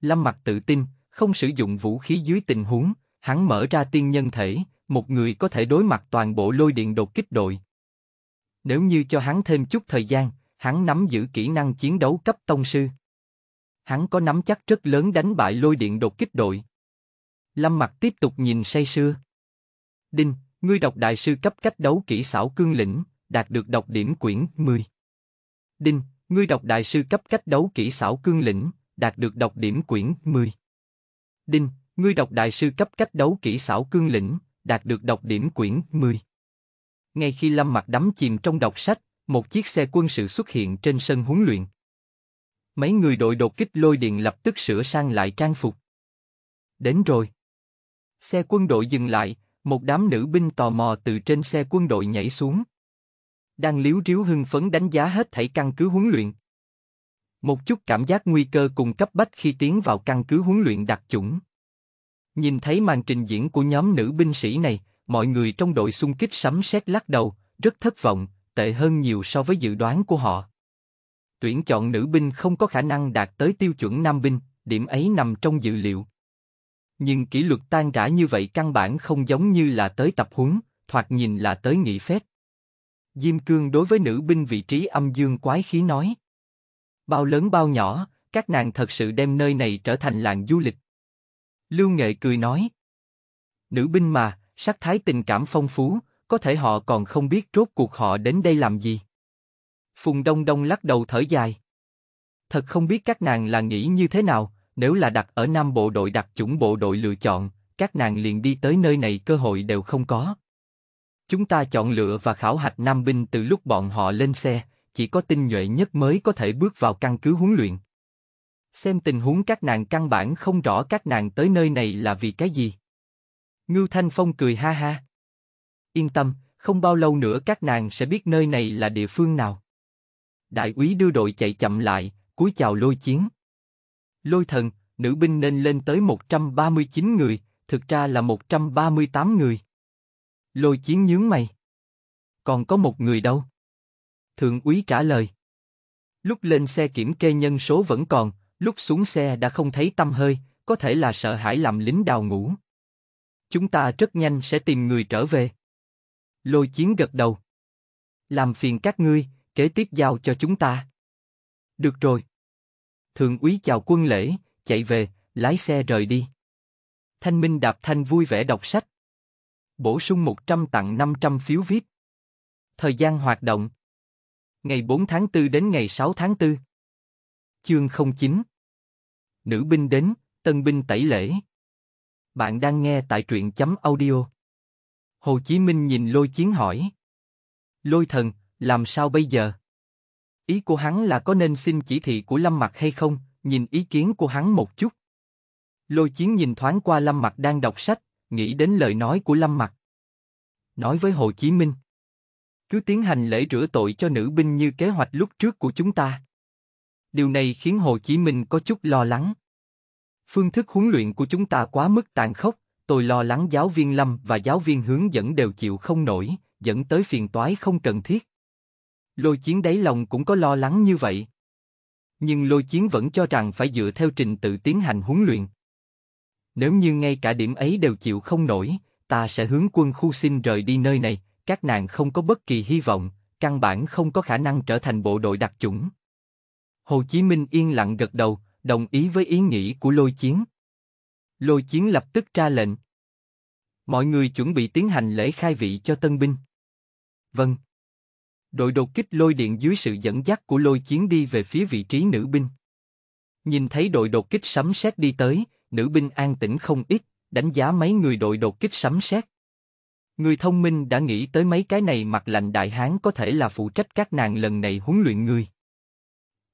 Lâm Mặc tự tin, không sử dụng vũ khí dưới tình huống, hắn mở ra tiên nhân thể, một người có thể đối mặt toàn bộ lôi điện đột kích đội. Nếu như cho hắn thêm chút thời gian, hắn nắm giữ kỹ năng chiến đấu cấp tông sư. Hắn có nắm chắc rất lớn đánh bại lôi điện đột kích đội. Lâm Mặc tiếp tục nhìn say sưa. Đinh, ngươi đọc đại sư cấp cách đấu kỹ xảo cương lĩnh, đạt được đọc điểm quyển 10. Đinh, ngươi đọc đại sư cấp cách đấu kỹ xảo cương lĩnh, đạt được đọc điểm quyển 10. Đinh, ngươi đọc đại sư cấp cách đấu kỹ xảo cương lĩnh, đạt được đọc điểm quyển 10. Ngay khi Lâm mặt đắm chìm trong đọc sách, một chiếc xe quân sự xuất hiện trên sân huấn luyện. Mấy người đội đột kích lôi điện lập tức sửa sang lại trang phục. Đến rồi. Xe quân đội dừng lại, một đám nữ binh tò mò từ trên xe quân đội nhảy xuống đang liếu riếu hưng phấn đánh giá hết thảy căn cứ huấn luyện. Một chút cảm giác nguy cơ cùng cấp bách khi tiến vào căn cứ huấn luyện đặc chủng. Nhìn thấy màn trình diễn của nhóm nữ binh sĩ này, mọi người trong đội xung kích sắm xét lắc đầu, rất thất vọng, tệ hơn nhiều so với dự đoán của họ. Tuyển chọn nữ binh không có khả năng đạt tới tiêu chuẩn nam binh, điểm ấy nằm trong dự liệu. Nhưng kỷ luật tan rã như vậy căn bản không giống như là tới tập huấn, thoạt nhìn là tới nghỉ phép. Diêm Cương đối với nữ binh vị trí âm dương quái khí nói. Bao lớn bao nhỏ, các nàng thật sự đem nơi này trở thành làng du lịch. Lưu Nghệ cười nói. Nữ binh mà, sắc thái tình cảm phong phú, có thể họ còn không biết rốt cuộc họ đến đây làm gì. Phùng Đông Đông lắc đầu thở dài. Thật không biết các nàng là nghĩ như thế nào, nếu là đặt ở Nam Bộ đội đặc chủng bộ đội lựa chọn, các nàng liền đi tới nơi này cơ hội đều không có. Chúng ta chọn lựa và khảo hạch nam binh từ lúc bọn họ lên xe, chỉ có tinh nhuệ nhất mới có thể bước vào căn cứ huấn luyện. Xem tình huống các nàng căn bản không rõ các nàng tới nơi này là vì cái gì. Ngưu Thanh Phong cười ha ha. Yên tâm, không bao lâu nữa các nàng sẽ biết nơi này là địa phương nào. Đại úy đưa đội chạy chậm lại, cúi chào lôi chiến. Lôi thần, nữ binh nên lên tới 139 người, thực ra là 138 người. Lôi chiến nhướng mày. Còn có một người đâu? Thượng úy trả lời. Lúc lên xe kiểm kê nhân số vẫn còn, lúc xuống xe đã không thấy tâm hơi, có thể là sợ hãi làm lính đào ngủ. Chúng ta rất nhanh sẽ tìm người trở về. Lôi chiến gật đầu. Làm phiền các ngươi, kế tiếp giao cho chúng ta. Được rồi. Thượng úy chào quân lễ, chạy về, lái xe rời đi. Thanh Minh đạp thanh vui vẻ đọc sách, Bổ sung 100 tặng 500 phiếu VIP. Thời gian hoạt động Ngày 4 tháng 4 đến ngày 6 tháng 4 Chương 09 Nữ binh đến, tân binh tẩy lễ Bạn đang nghe tại truyện chấm audio Hồ Chí Minh nhìn lôi chiến hỏi Lôi thần, làm sao bây giờ? Ý của hắn là có nên xin chỉ thị của Lâm Mặc hay không, nhìn ý kiến của hắn một chút. Lôi chiến nhìn thoáng qua Lâm Mặc đang đọc sách, nghĩ đến lời nói của Lâm Mặc, nói với Hồ Chí Minh, cứ tiến hành lễ rửa tội cho nữ binh như kế hoạch lúc trước của chúng ta. Điều này khiến Hồ Chí Minh có chút lo lắng. Phương thức huấn luyện của chúng ta quá mức tàn khốc, tôi lo lắng giáo viên Lâm và giáo viên hướng dẫn đều chịu không nổi, dẫn tới phiền toái không cần thiết. Lôi chiến đáy lòng cũng có lo lắng như vậy. Nhưng lôi chiến vẫn cho rằng phải dựa theo trình tự tiến hành huấn luyện. Nếu như ngay cả điểm ấy đều chịu không nổi, ta sẽ hướng quân khu xin rời đi nơi này, các nàng không có bất kỳ hy vọng, căn bản không có khả năng trở thành bộ đội đặc chủng. Hồ Chí Minh yên lặng gật đầu, đồng ý với ý nghĩ của lôi chiến. Lôi chiến lập tức ra lệnh. Mọi người chuẩn bị tiến hành lễ khai vị cho tân binh. Vâng. Đội đột kích lôi điện dưới sự dẫn dắt của lôi chiến đi về phía vị trí nữ binh. Nhìn thấy đội đột kích sấm sét đi tới, nữ binh an tĩnh không ít, đánh giá mấy người đội đột kích sấm sét. Người thông minh đã nghĩ tới mấy cái này mặt lạnh đại hán có thể là phụ trách các nàng lần này huấn luyện người.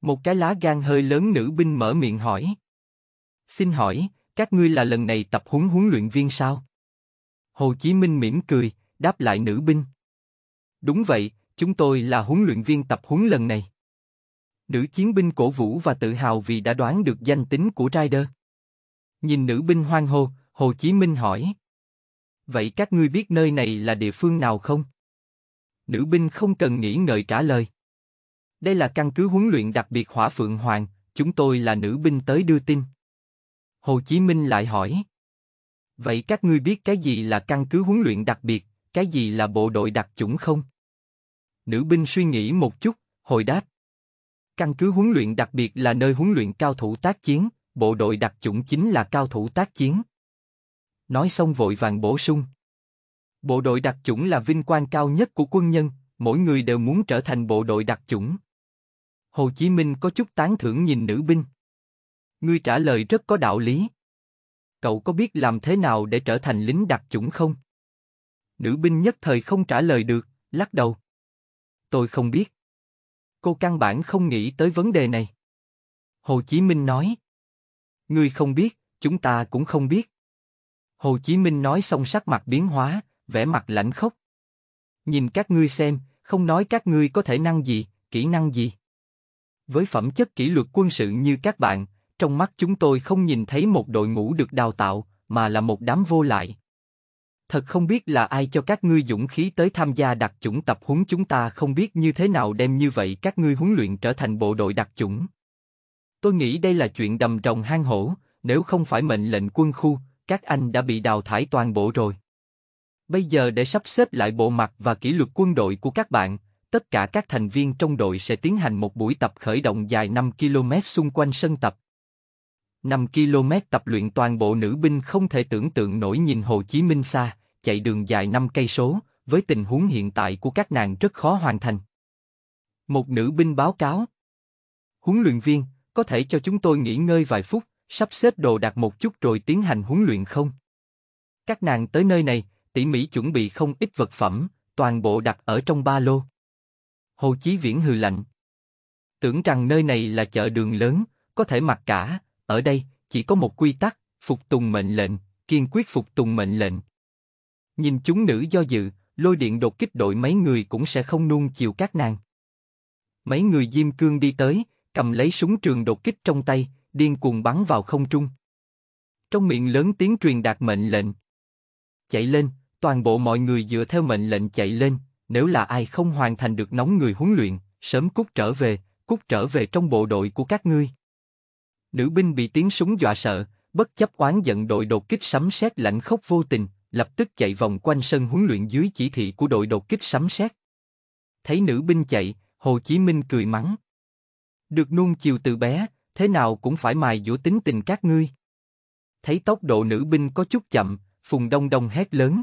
Một cái lá gan hơi lớn nữ binh mở miệng hỏi. Xin hỏi, các ngươi là lần này tập huấn huấn luyện viên sao? Hồ Chí Minh mỉm cười, đáp lại nữ binh. Đúng vậy, chúng tôi là huấn luyện viên tập huấn lần này. Nữ chiến binh cổ vũ và tự hào vì đã đoán được danh tính của Rider. Nhìn nữ binh hoang hô, Hồ Chí Minh hỏi. Vậy các ngươi biết nơi này là địa phương nào không? Nữ binh không cần nghĩ ngợi trả lời. Đây là căn cứ huấn luyện đặc biệt hỏa phượng hoàng, chúng tôi là nữ binh tới đưa tin. Hồ Chí Minh lại hỏi. Vậy các ngươi biết cái gì là căn cứ huấn luyện đặc biệt, cái gì là bộ đội đặc chủng không? Nữ binh suy nghĩ một chút, hồi đáp. Căn cứ huấn luyện đặc biệt là nơi huấn luyện cao thủ tác chiến, bộ đội đặc chủng chính là cao thủ tác chiến. Nói xong vội vàng bổ sung. Bộ đội đặc chủng là vinh quang cao nhất của quân nhân, mỗi người đều muốn trở thành bộ đội đặc chủng. Hồ Chí Minh có chút tán thưởng nhìn nữ binh. Ngươi trả lời rất có đạo lý. Cậu có biết làm thế nào để trở thành lính đặc chủng không? Nữ binh nhất thời không trả lời được, lắc đầu. Tôi không biết. Cô căn bản không nghĩ tới vấn đề này. Hồ Chí Minh nói. Ngươi không biết, chúng ta cũng không biết. Hồ Chí Minh nói xong sắc mặt biến hóa, vẻ mặt lãnh khốc. Nhìn các ngươi xem, không nói các ngươi có thể năng gì, kỹ năng gì. Với phẩm chất kỷ luật quân sự như các bạn, trong mắt chúng tôi không nhìn thấy một đội ngũ được đào tạo, mà là một đám vô lại. Thật không biết là ai cho các ngươi dũng khí tới tham gia đặc chủng tập huấn chúng ta không biết như thế nào đem như vậy các ngươi huấn luyện trở thành bộ đội đặc chủng. Tôi nghĩ đây là chuyện đầm rồng hang hổ, nếu không phải mệnh lệnh quân khu, các anh đã bị đào thải toàn bộ rồi. Bây giờ để sắp xếp lại bộ mặt và kỷ luật quân đội của các bạn, tất cả các thành viên trong đội sẽ tiến hành một buổi tập khởi động dài 5 km xung quanh sân tập. 5 km tập luyện toàn bộ nữ binh không thể tưởng tượng nổi nhìn Hồ Chí Minh xa, chạy đường dài 5 cây số, với tình huống hiện tại của các nàng rất khó hoàn thành. Một nữ binh báo cáo. Huấn luyện viên, có thể cho chúng tôi nghỉ ngơi vài phút, sắp xếp đồ đạc một chút rồi tiến hành huấn luyện không? Các nàng tới nơi này, tỉ mỉ chuẩn bị không ít vật phẩm, toàn bộ đặt ở trong ba lô. Hồ Chí Viễn hừ lạnh. Tưởng rằng nơi này là chợ đường lớn, có thể mặc cả, ở đây, chỉ có một quy tắc, phục tùng mệnh lệnh, kiên quyết phục tùng mệnh lệnh. Nhìn chúng nữ do dự, lôi điện đột kích đội mấy người cũng sẽ không nuông chiều các nàng. Mấy người Diêm Cương đi tới, cầm lấy súng trường đột kích trong tay, điên cuồng bắn vào không trung. Trong miệng lớn tiếng truyền đạt mệnh lệnh. Chạy lên, toàn bộ mọi người dựa theo mệnh lệnh chạy lên, nếu là ai không hoàn thành được nóng người huấn luyện, sớm cút trở về, cút trở về trong bộ đội của các ngươi. Nữ binh bị tiếng súng dọa sợ, bất chấp oán giận đội đột kích sấm sét lạnh khốc vô tình, lập tức chạy vòng quanh sân huấn luyện dưới chỉ thị của đội đột kích sấm sét. Thấy nữ binh chạy, Hồ Chí Minh cười mắng. Được nuông chiều từ bé, thế nào cũng phải mài dũa tính tình các ngươi. Thấy tốc độ nữ binh có chút chậm, Phùng Đông Đông hét lớn.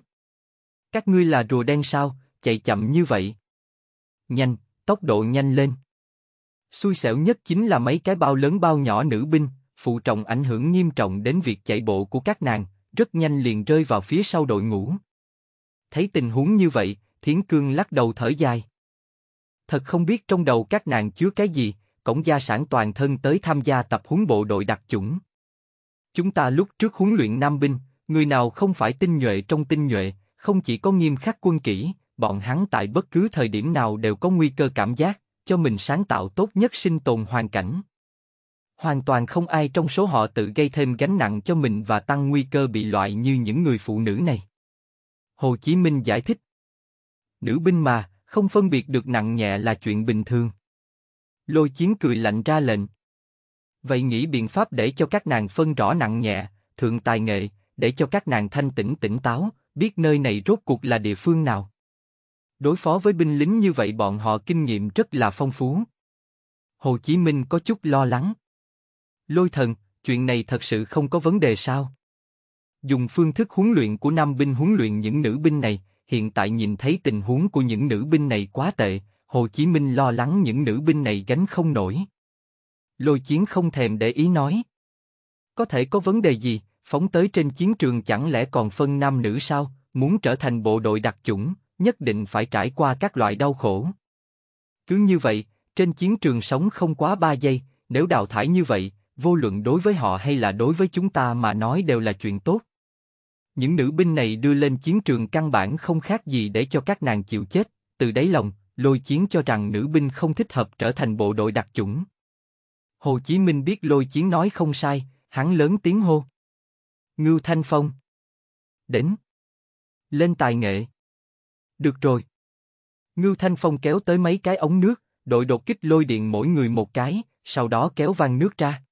Các ngươi là rùa đen sao, chạy chậm như vậy. Nhanh, tốc độ nhanh lên. Xui xẻo nhất chính là mấy cái bao lớn bao nhỏ nữ binh, phụ trọng ảnh hưởng nghiêm trọng đến việc chạy bộ của các nàng, rất nhanh liền rơi vào phía sau đội ngũ. Thấy tình huống như vậy, Thiến Cương lắc đầu thở dài. Thật không biết trong đầu các nàng chứa cái gì, cổng gia sản toàn thân tới tham gia tập huấn bộ đội đặc chủng. Chúng ta lúc trước huấn luyện nam binh, người nào không phải tinh nhuệ trong tinh nhuệ, không chỉ có nghiêm khắc quân kỷ, bọn hắn tại bất cứ thời điểm nào đều có nguy cơ cảm giác, cho mình sáng tạo tốt nhất sinh tồn hoàn cảnh. Hoàn toàn không ai trong số họ tự gây thêm gánh nặng cho mình và tăng nguy cơ bị loại như những người phụ nữ này. Hồ Chí Minh giải thích. Nữ binh mà, không phân biệt được nặng nhẹ là chuyện bình thường. Lôi chiến cười lạnh ra lệnh. Vậy nghĩ biện pháp để cho các nàng phân rõ nặng nhẹ, thượng tài nghệ, để cho các nàng thanh tĩnh tỉnh táo, biết nơi này rốt cuộc là địa phương nào. Đối phó với binh lính như vậy bọn họ kinh nghiệm rất là phong phú. Hồ Chí Minh có chút lo lắng. Lôi thần, chuyện này thật sự không có vấn đề sao? Dùng phương thức huấn luyện của nam binh huấn luyện những nữ binh này, hiện tại nhìn thấy tình huống của những nữ binh này quá tệ, Hồ Chí Minh lo lắng những nữ binh này gánh không nổi. Lôi chiến không thèm để ý nói. Có thể có vấn đề gì, phóng tới trên chiến trường chẳng lẽ còn phân nam nữ sao, muốn trở thành bộ đội đặc chủng, nhất định phải trải qua các loại đau khổ. Cứ như vậy, trên chiến trường sống không quá ba giây, nếu đào thải như vậy, vô luận đối với họ hay là đối với chúng ta mà nói đều là chuyện tốt. Những nữ binh này đưa lên chiến trường căn bản không khác gì để cho các nàng chịu chết, từ đáy lòng, Lôi Chiến cho rằng nữ binh không thích hợp trở thành bộ đội đặc chủng. Hồ Chí Minh biết Lôi Chiến nói không sai, hắn lớn tiếng hô. Ngưu Thanh Phong. Đến. Lên tài nghệ. Được rồi. Ngưu Thanh Phong kéo tới mấy cái ống nước, đội đột kích lôi điện mỗi người một cái, sau đó kéo văng nước ra.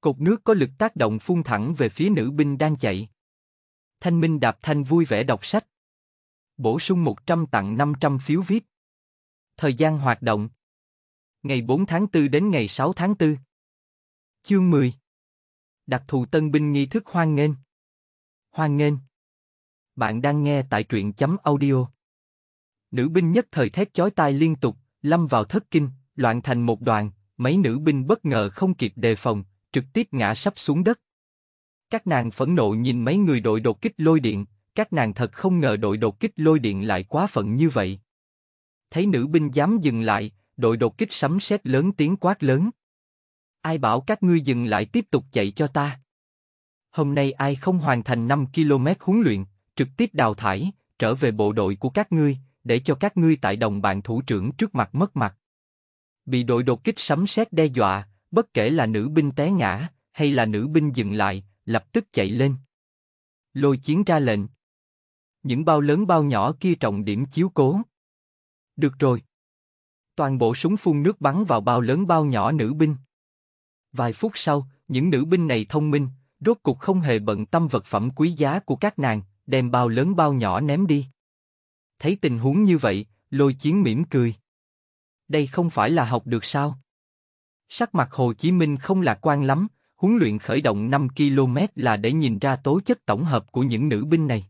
Cột nước có lực tác động phun thẳng về phía nữ binh đang chạy. Thanh Minh đạp thanh vui vẻ đọc sách. Bổ sung 100 tặng 500 phiếu viết. Thời gian hoạt động Ngày 4 tháng 4 đến ngày 6 tháng 4 Chương 10 Đặc thù tân binh nghi thức hoan nghênh Hoan nghênh Bạn đang nghe tại truyện chấm audio Nữ binh nhất thời thét chói tai liên tục, lâm vào thất kinh, loạn thành một đoàn, mấy nữ binh bất ngờ không kịp đề phòng, trực tiếp ngã sắp xuống đất. Các nàng phẫn nộ nhìn mấy người đội đột kích lôi điện, các nàng thật không ngờ đội đột kích lôi điện lại quá phận như vậy thấy nữ binh dám dừng lại, đội đột kích sấm sét lớn tiếng quát lớn. Ai bảo các ngươi dừng lại tiếp tục chạy cho ta? Hôm nay ai không hoàn thành 5 km huấn luyện, trực tiếp đào thải, trở về bộ đội của các ngươi, để cho các ngươi tại đồng bạn thủ trưởng trước mặt mất mặt. Bị đội đột kích sấm sét đe dọa, bất kể là nữ binh té ngã, hay là nữ binh dừng lại, lập tức chạy lên. Lôi chiến ra lệnh. Những bao lớn bao nhỏ kia trọng điểm chiếu cố. Được rồi. Toàn bộ súng phun nước bắn vào bao lớn bao nhỏ nữ binh. Vài phút sau, những nữ binh này thông minh, rốt cục không hề bận tâm vật phẩm quý giá của các nàng, đem bao lớn bao nhỏ ném đi. Thấy tình huống như vậy, lôi chiến mỉm cười. Đây không phải là học được sao? Sắc mặt Hồ Chí Minh không lạc quan lắm, huấn luyện khởi động 5 km là để nhìn ra tố chất tổng hợp của những nữ binh này.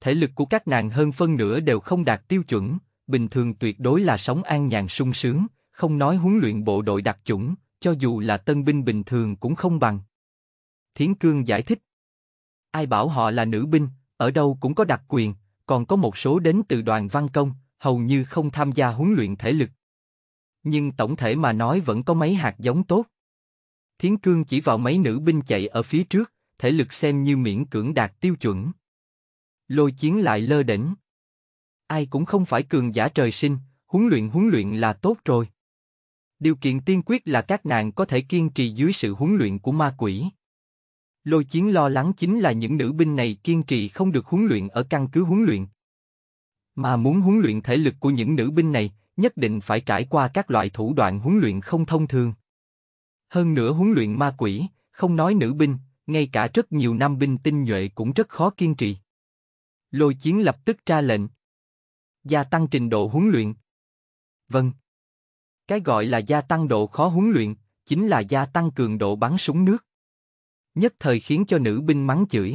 Thể lực của các nàng hơn phân nửa đều không đạt tiêu chuẩn, bình thường tuyệt đối là sống an nhàn sung sướng, không nói huấn luyện bộ đội đặc chủng, cho dù là tân binh bình thường cũng không bằng. Thiến Cương giải thích. Ai bảo họ là nữ binh, ở đâu cũng có đặc quyền, còn có một số đến từ đoàn văn công, hầu như không tham gia huấn luyện thể lực. Nhưng tổng thể mà nói vẫn có mấy hạt giống tốt. Thiến Cương chỉ vào mấy nữ binh chạy ở phía trước, thể lực xem như miễn cưỡng đạt tiêu chuẩn. Lôi chiến lại lơ đỉnh ai cũng không phải cường giả trời sinh, huấn luyện huấn luyện là tốt rồi. Điều kiện tiên quyết là các nàng có thể kiên trì dưới sự huấn luyện của ma quỷ. Lôi chiến lo lắng chính là những nữ binh này kiên trì không được huấn luyện ở căn cứ huấn luyện. Mà muốn huấn luyện thể lực của những nữ binh này, nhất định phải trải qua các loại thủ đoạn huấn luyện không thông thường. Hơn nữa huấn luyện ma quỷ, không nói nữ binh, ngay cả rất nhiều nam binh tinh nhuệ cũng rất khó kiên trì. Lôi chiến lập tức ra lệnh, Gia tăng trình độ huấn luyện. Vâng. Cái gọi là gia tăng độ khó huấn luyện, chính là gia tăng cường độ bắn súng nước. Nhất thời khiến cho nữ binh mắng chửi.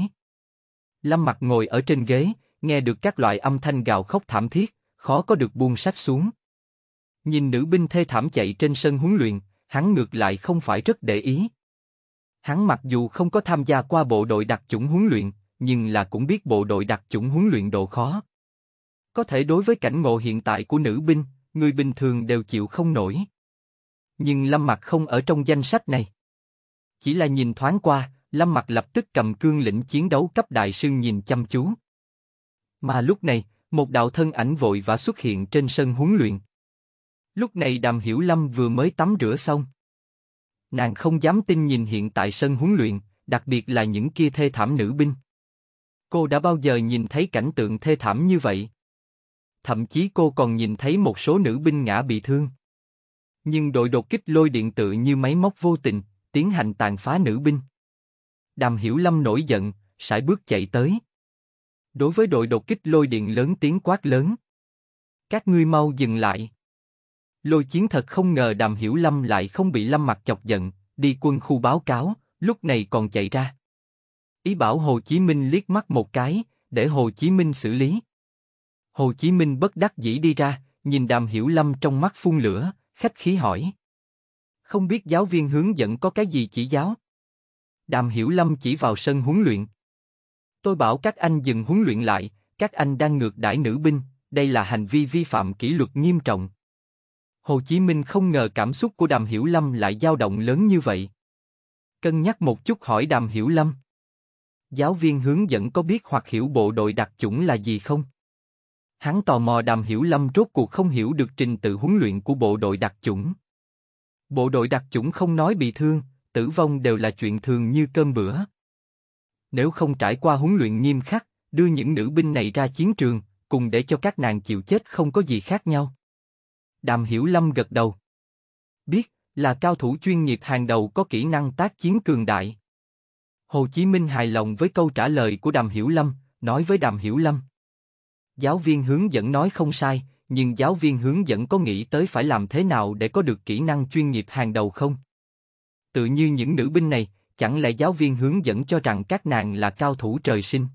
Lâm mặt ngồi ở trên ghế, nghe được các loại âm thanh gào khóc thảm thiết, khó có được buông sách xuống. Nhìn nữ binh thê thảm chạy trên sân huấn luyện, hắn ngược lại không phải rất để ý. Hắn mặc dù không có tham gia qua bộ đội đặc chủng huấn luyện, nhưng là cũng biết bộ đội đặc chủng huấn luyện độ khó. Có thể đối với cảnh ngộ hiện tại của nữ binh, người bình thường đều chịu không nổi. Nhưng Lâm Mặc không ở trong danh sách này. Chỉ là nhìn thoáng qua, Lâm Mặc lập tức cầm cương lĩnh chiến đấu cấp đại sư nhìn chăm chú. Mà lúc này, một đạo thân ảnh vội vã xuất hiện trên sân huấn luyện. Lúc này Đàm Hiểu Lâm vừa mới tắm rửa xong. Nàng không dám tin nhìn hiện tại sân huấn luyện, đặc biệt là những kia thê thảm nữ binh. Cô đã bao giờ nhìn thấy cảnh tượng thê thảm như vậy? thậm chí cô còn nhìn thấy một số nữ binh ngã bị thương. Nhưng đội đột kích lôi điện tự như máy móc vô tình, tiến hành tàn phá nữ binh. Đàm Hiểu Lâm nổi giận, sải bước chạy tới. Đối với đội đột kích lôi điện lớn tiếng quát lớn. Các ngươi mau dừng lại. Lôi chiến thật không ngờ Đàm Hiểu Lâm lại không bị Lâm mặt chọc giận, đi quân khu báo cáo, lúc này còn chạy ra. Ý bảo Hồ Chí Minh liếc mắt một cái, để Hồ Chí Minh xử lý. Hồ Chí Minh bất đắc dĩ đi ra, nhìn Đàm Hiểu Lâm trong mắt phun lửa, khách khí hỏi. Không biết giáo viên hướng dẫn có cái gì chỉ giáo? Đàm Hiểu Lâm chỉ vào sân huấn luyện. Tôi bảo các anh dừng huấn luyện lại, các anh đang ngược đãi nữ binh, đây là hành vi vi phạm kỷ luật nghiêm trọng. Hồ Chí Minh không ngờ cảm xúc của Đàm Hiểu Lâm lại dao động lớn như vậy. Cân nhắc một chút hỏi Đàm Hiểu Lâm. Giáo viên hướng dẫn có biết hoặc hiểu bộ đội đặc chủng là gì không? Hắn tò mò đàm hiểu lâm rốt cuộc không hiểu được trình tự huấn luyện của bộ đội đặc chủng. Bộ đội đặc chủng không nói bị thương, tử vong đều là chuyện thường như cơm bữa. Nếu không trải qua huấn luyện nghiêm khắc, đưa những nữ binh này ra chiến trường, cùng để cho các nàng chịu chết không có gì khác nhau. Đàm Hiểu Lâm gật đầu. Biết, là cao thủ chuyên nghiệp hàng đầu có kỹ năng tác chiến cường đại. Hồ Chí Minh hài lòng với câu trả lời của Đàm Hiểu Lâm, nói với Đàm Hiểu Lâm. Giáo viên hướng dẫn nói không sai, nhưng giáo viên hướng dẫn có nghĩ tới phải làm thế nào để có được kỹ năng chuyên nghiệp hàng đầu không? Tự như những nữ binh này, chẳng lẽ giáo viên hướng dẫn cho rằng các nàng là cao thủ trời sinh?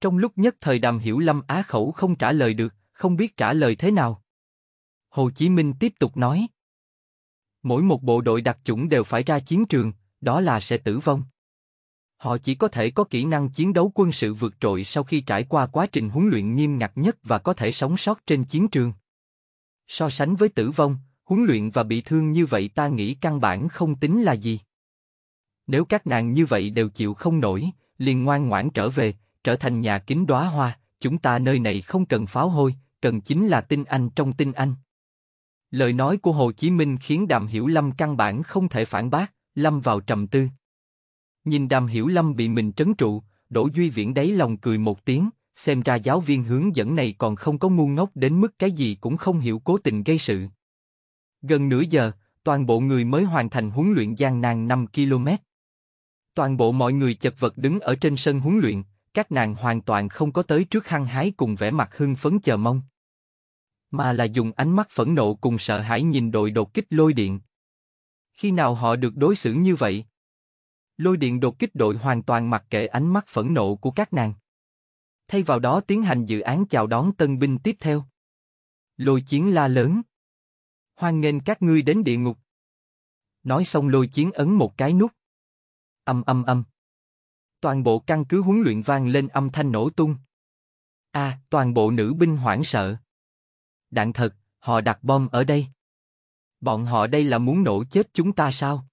Trong lúc nhất thời đàm hiểu lâm á khẩu không trả lời được, không biết trả lời thế nào. Hồ Chí Minh tiếp tục nói. Mỗi một bộ đội đặc chủng đều phải ra chiến trường, đó là sẽ tử vong. Họ chỉ có thể có kỹ năng chiến đấu quân sự vượt trội sau khi trải qua quá trình huấn luyện nghiêm ngặt nhất và có thể sống sót trên chiến trường. So sánh với tử vong, huấn luyện và bị thương như vậy ta nghĩ căn bản không tính là gì. Nếu các nàng như vậy đều chịu không nổi, liền ngoan ngoãn trở về, trở thành nhà kính đóa hoa, chúng ta nơi này không cần pháo hôi, cần chính là tinh anh trong tinh anh. Lời nói của Hồ Chí Minh khiến Đàm Hiểu Lâm căn bản không thể phản bác, lâm vào trầm tư. Nhìn Đàm Hiểu Lâm bị mình trấn trụ, Đỗ Duy Viễn đáy lòng cười một tiếng, xem ra giáo viên hướng dẫn này còn không có ngu ngốc đến mức cái gì cũng không hiểu cố tình gây sự. Gần nửa giờ, toàn bộ người mới hoàn thành huấn luyện gian nàng 5 km. Toàn bộ mọi người chật vật đứng ở trên sân huấn luyện, các nàng hoàn toàn không có tới trước hăng hái cùng vẻ mặt hưng phấn chờ mong. Mà là dùng ánh mắt phẫn nộ cùng sợ hãi nhìn đội đột kích lôi điện. Khi nào họ được đối xử như vậy? lôi điện đột kích đội hoàn toàn mặc kệ ánh mắt phẫn nộ của các nàng. Thay vào đó tiến hành dự án chào đón tân binh tiếp theo. Lôi chiến la lớn. Hoan nghênh các ngươi đến địa ngục. Nói xong lôi chiến ấn một cái nút. Âm âm âm. Toàn bộ căn cứ huấn luyện vang lên âm thanh nổ tung. a à, toàn bộ nữ binh hoảng sợ. Đạn thật, họ đặt bom ở đây. Bọn họ đây là muốn nổ chết chúng ta sao?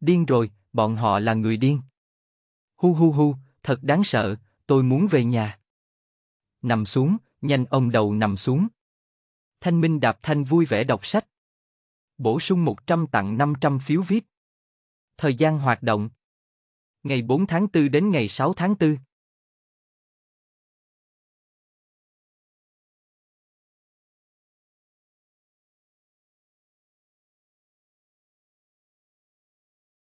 Điên rồi, bọn họ là người điên. Hu hu hu, thật đáng sợ, tôi muốn về nhà. Nằm xuống, nhanh ông đầu nằm xuống. Thanh Minh đạp thanh vui vẻ đọc sách. Bổ sung 100 tặng 500 phiếu VIP. Thời gian hoạt động. Ngày 4 tháng 4 đến ngày 6 tháng 4.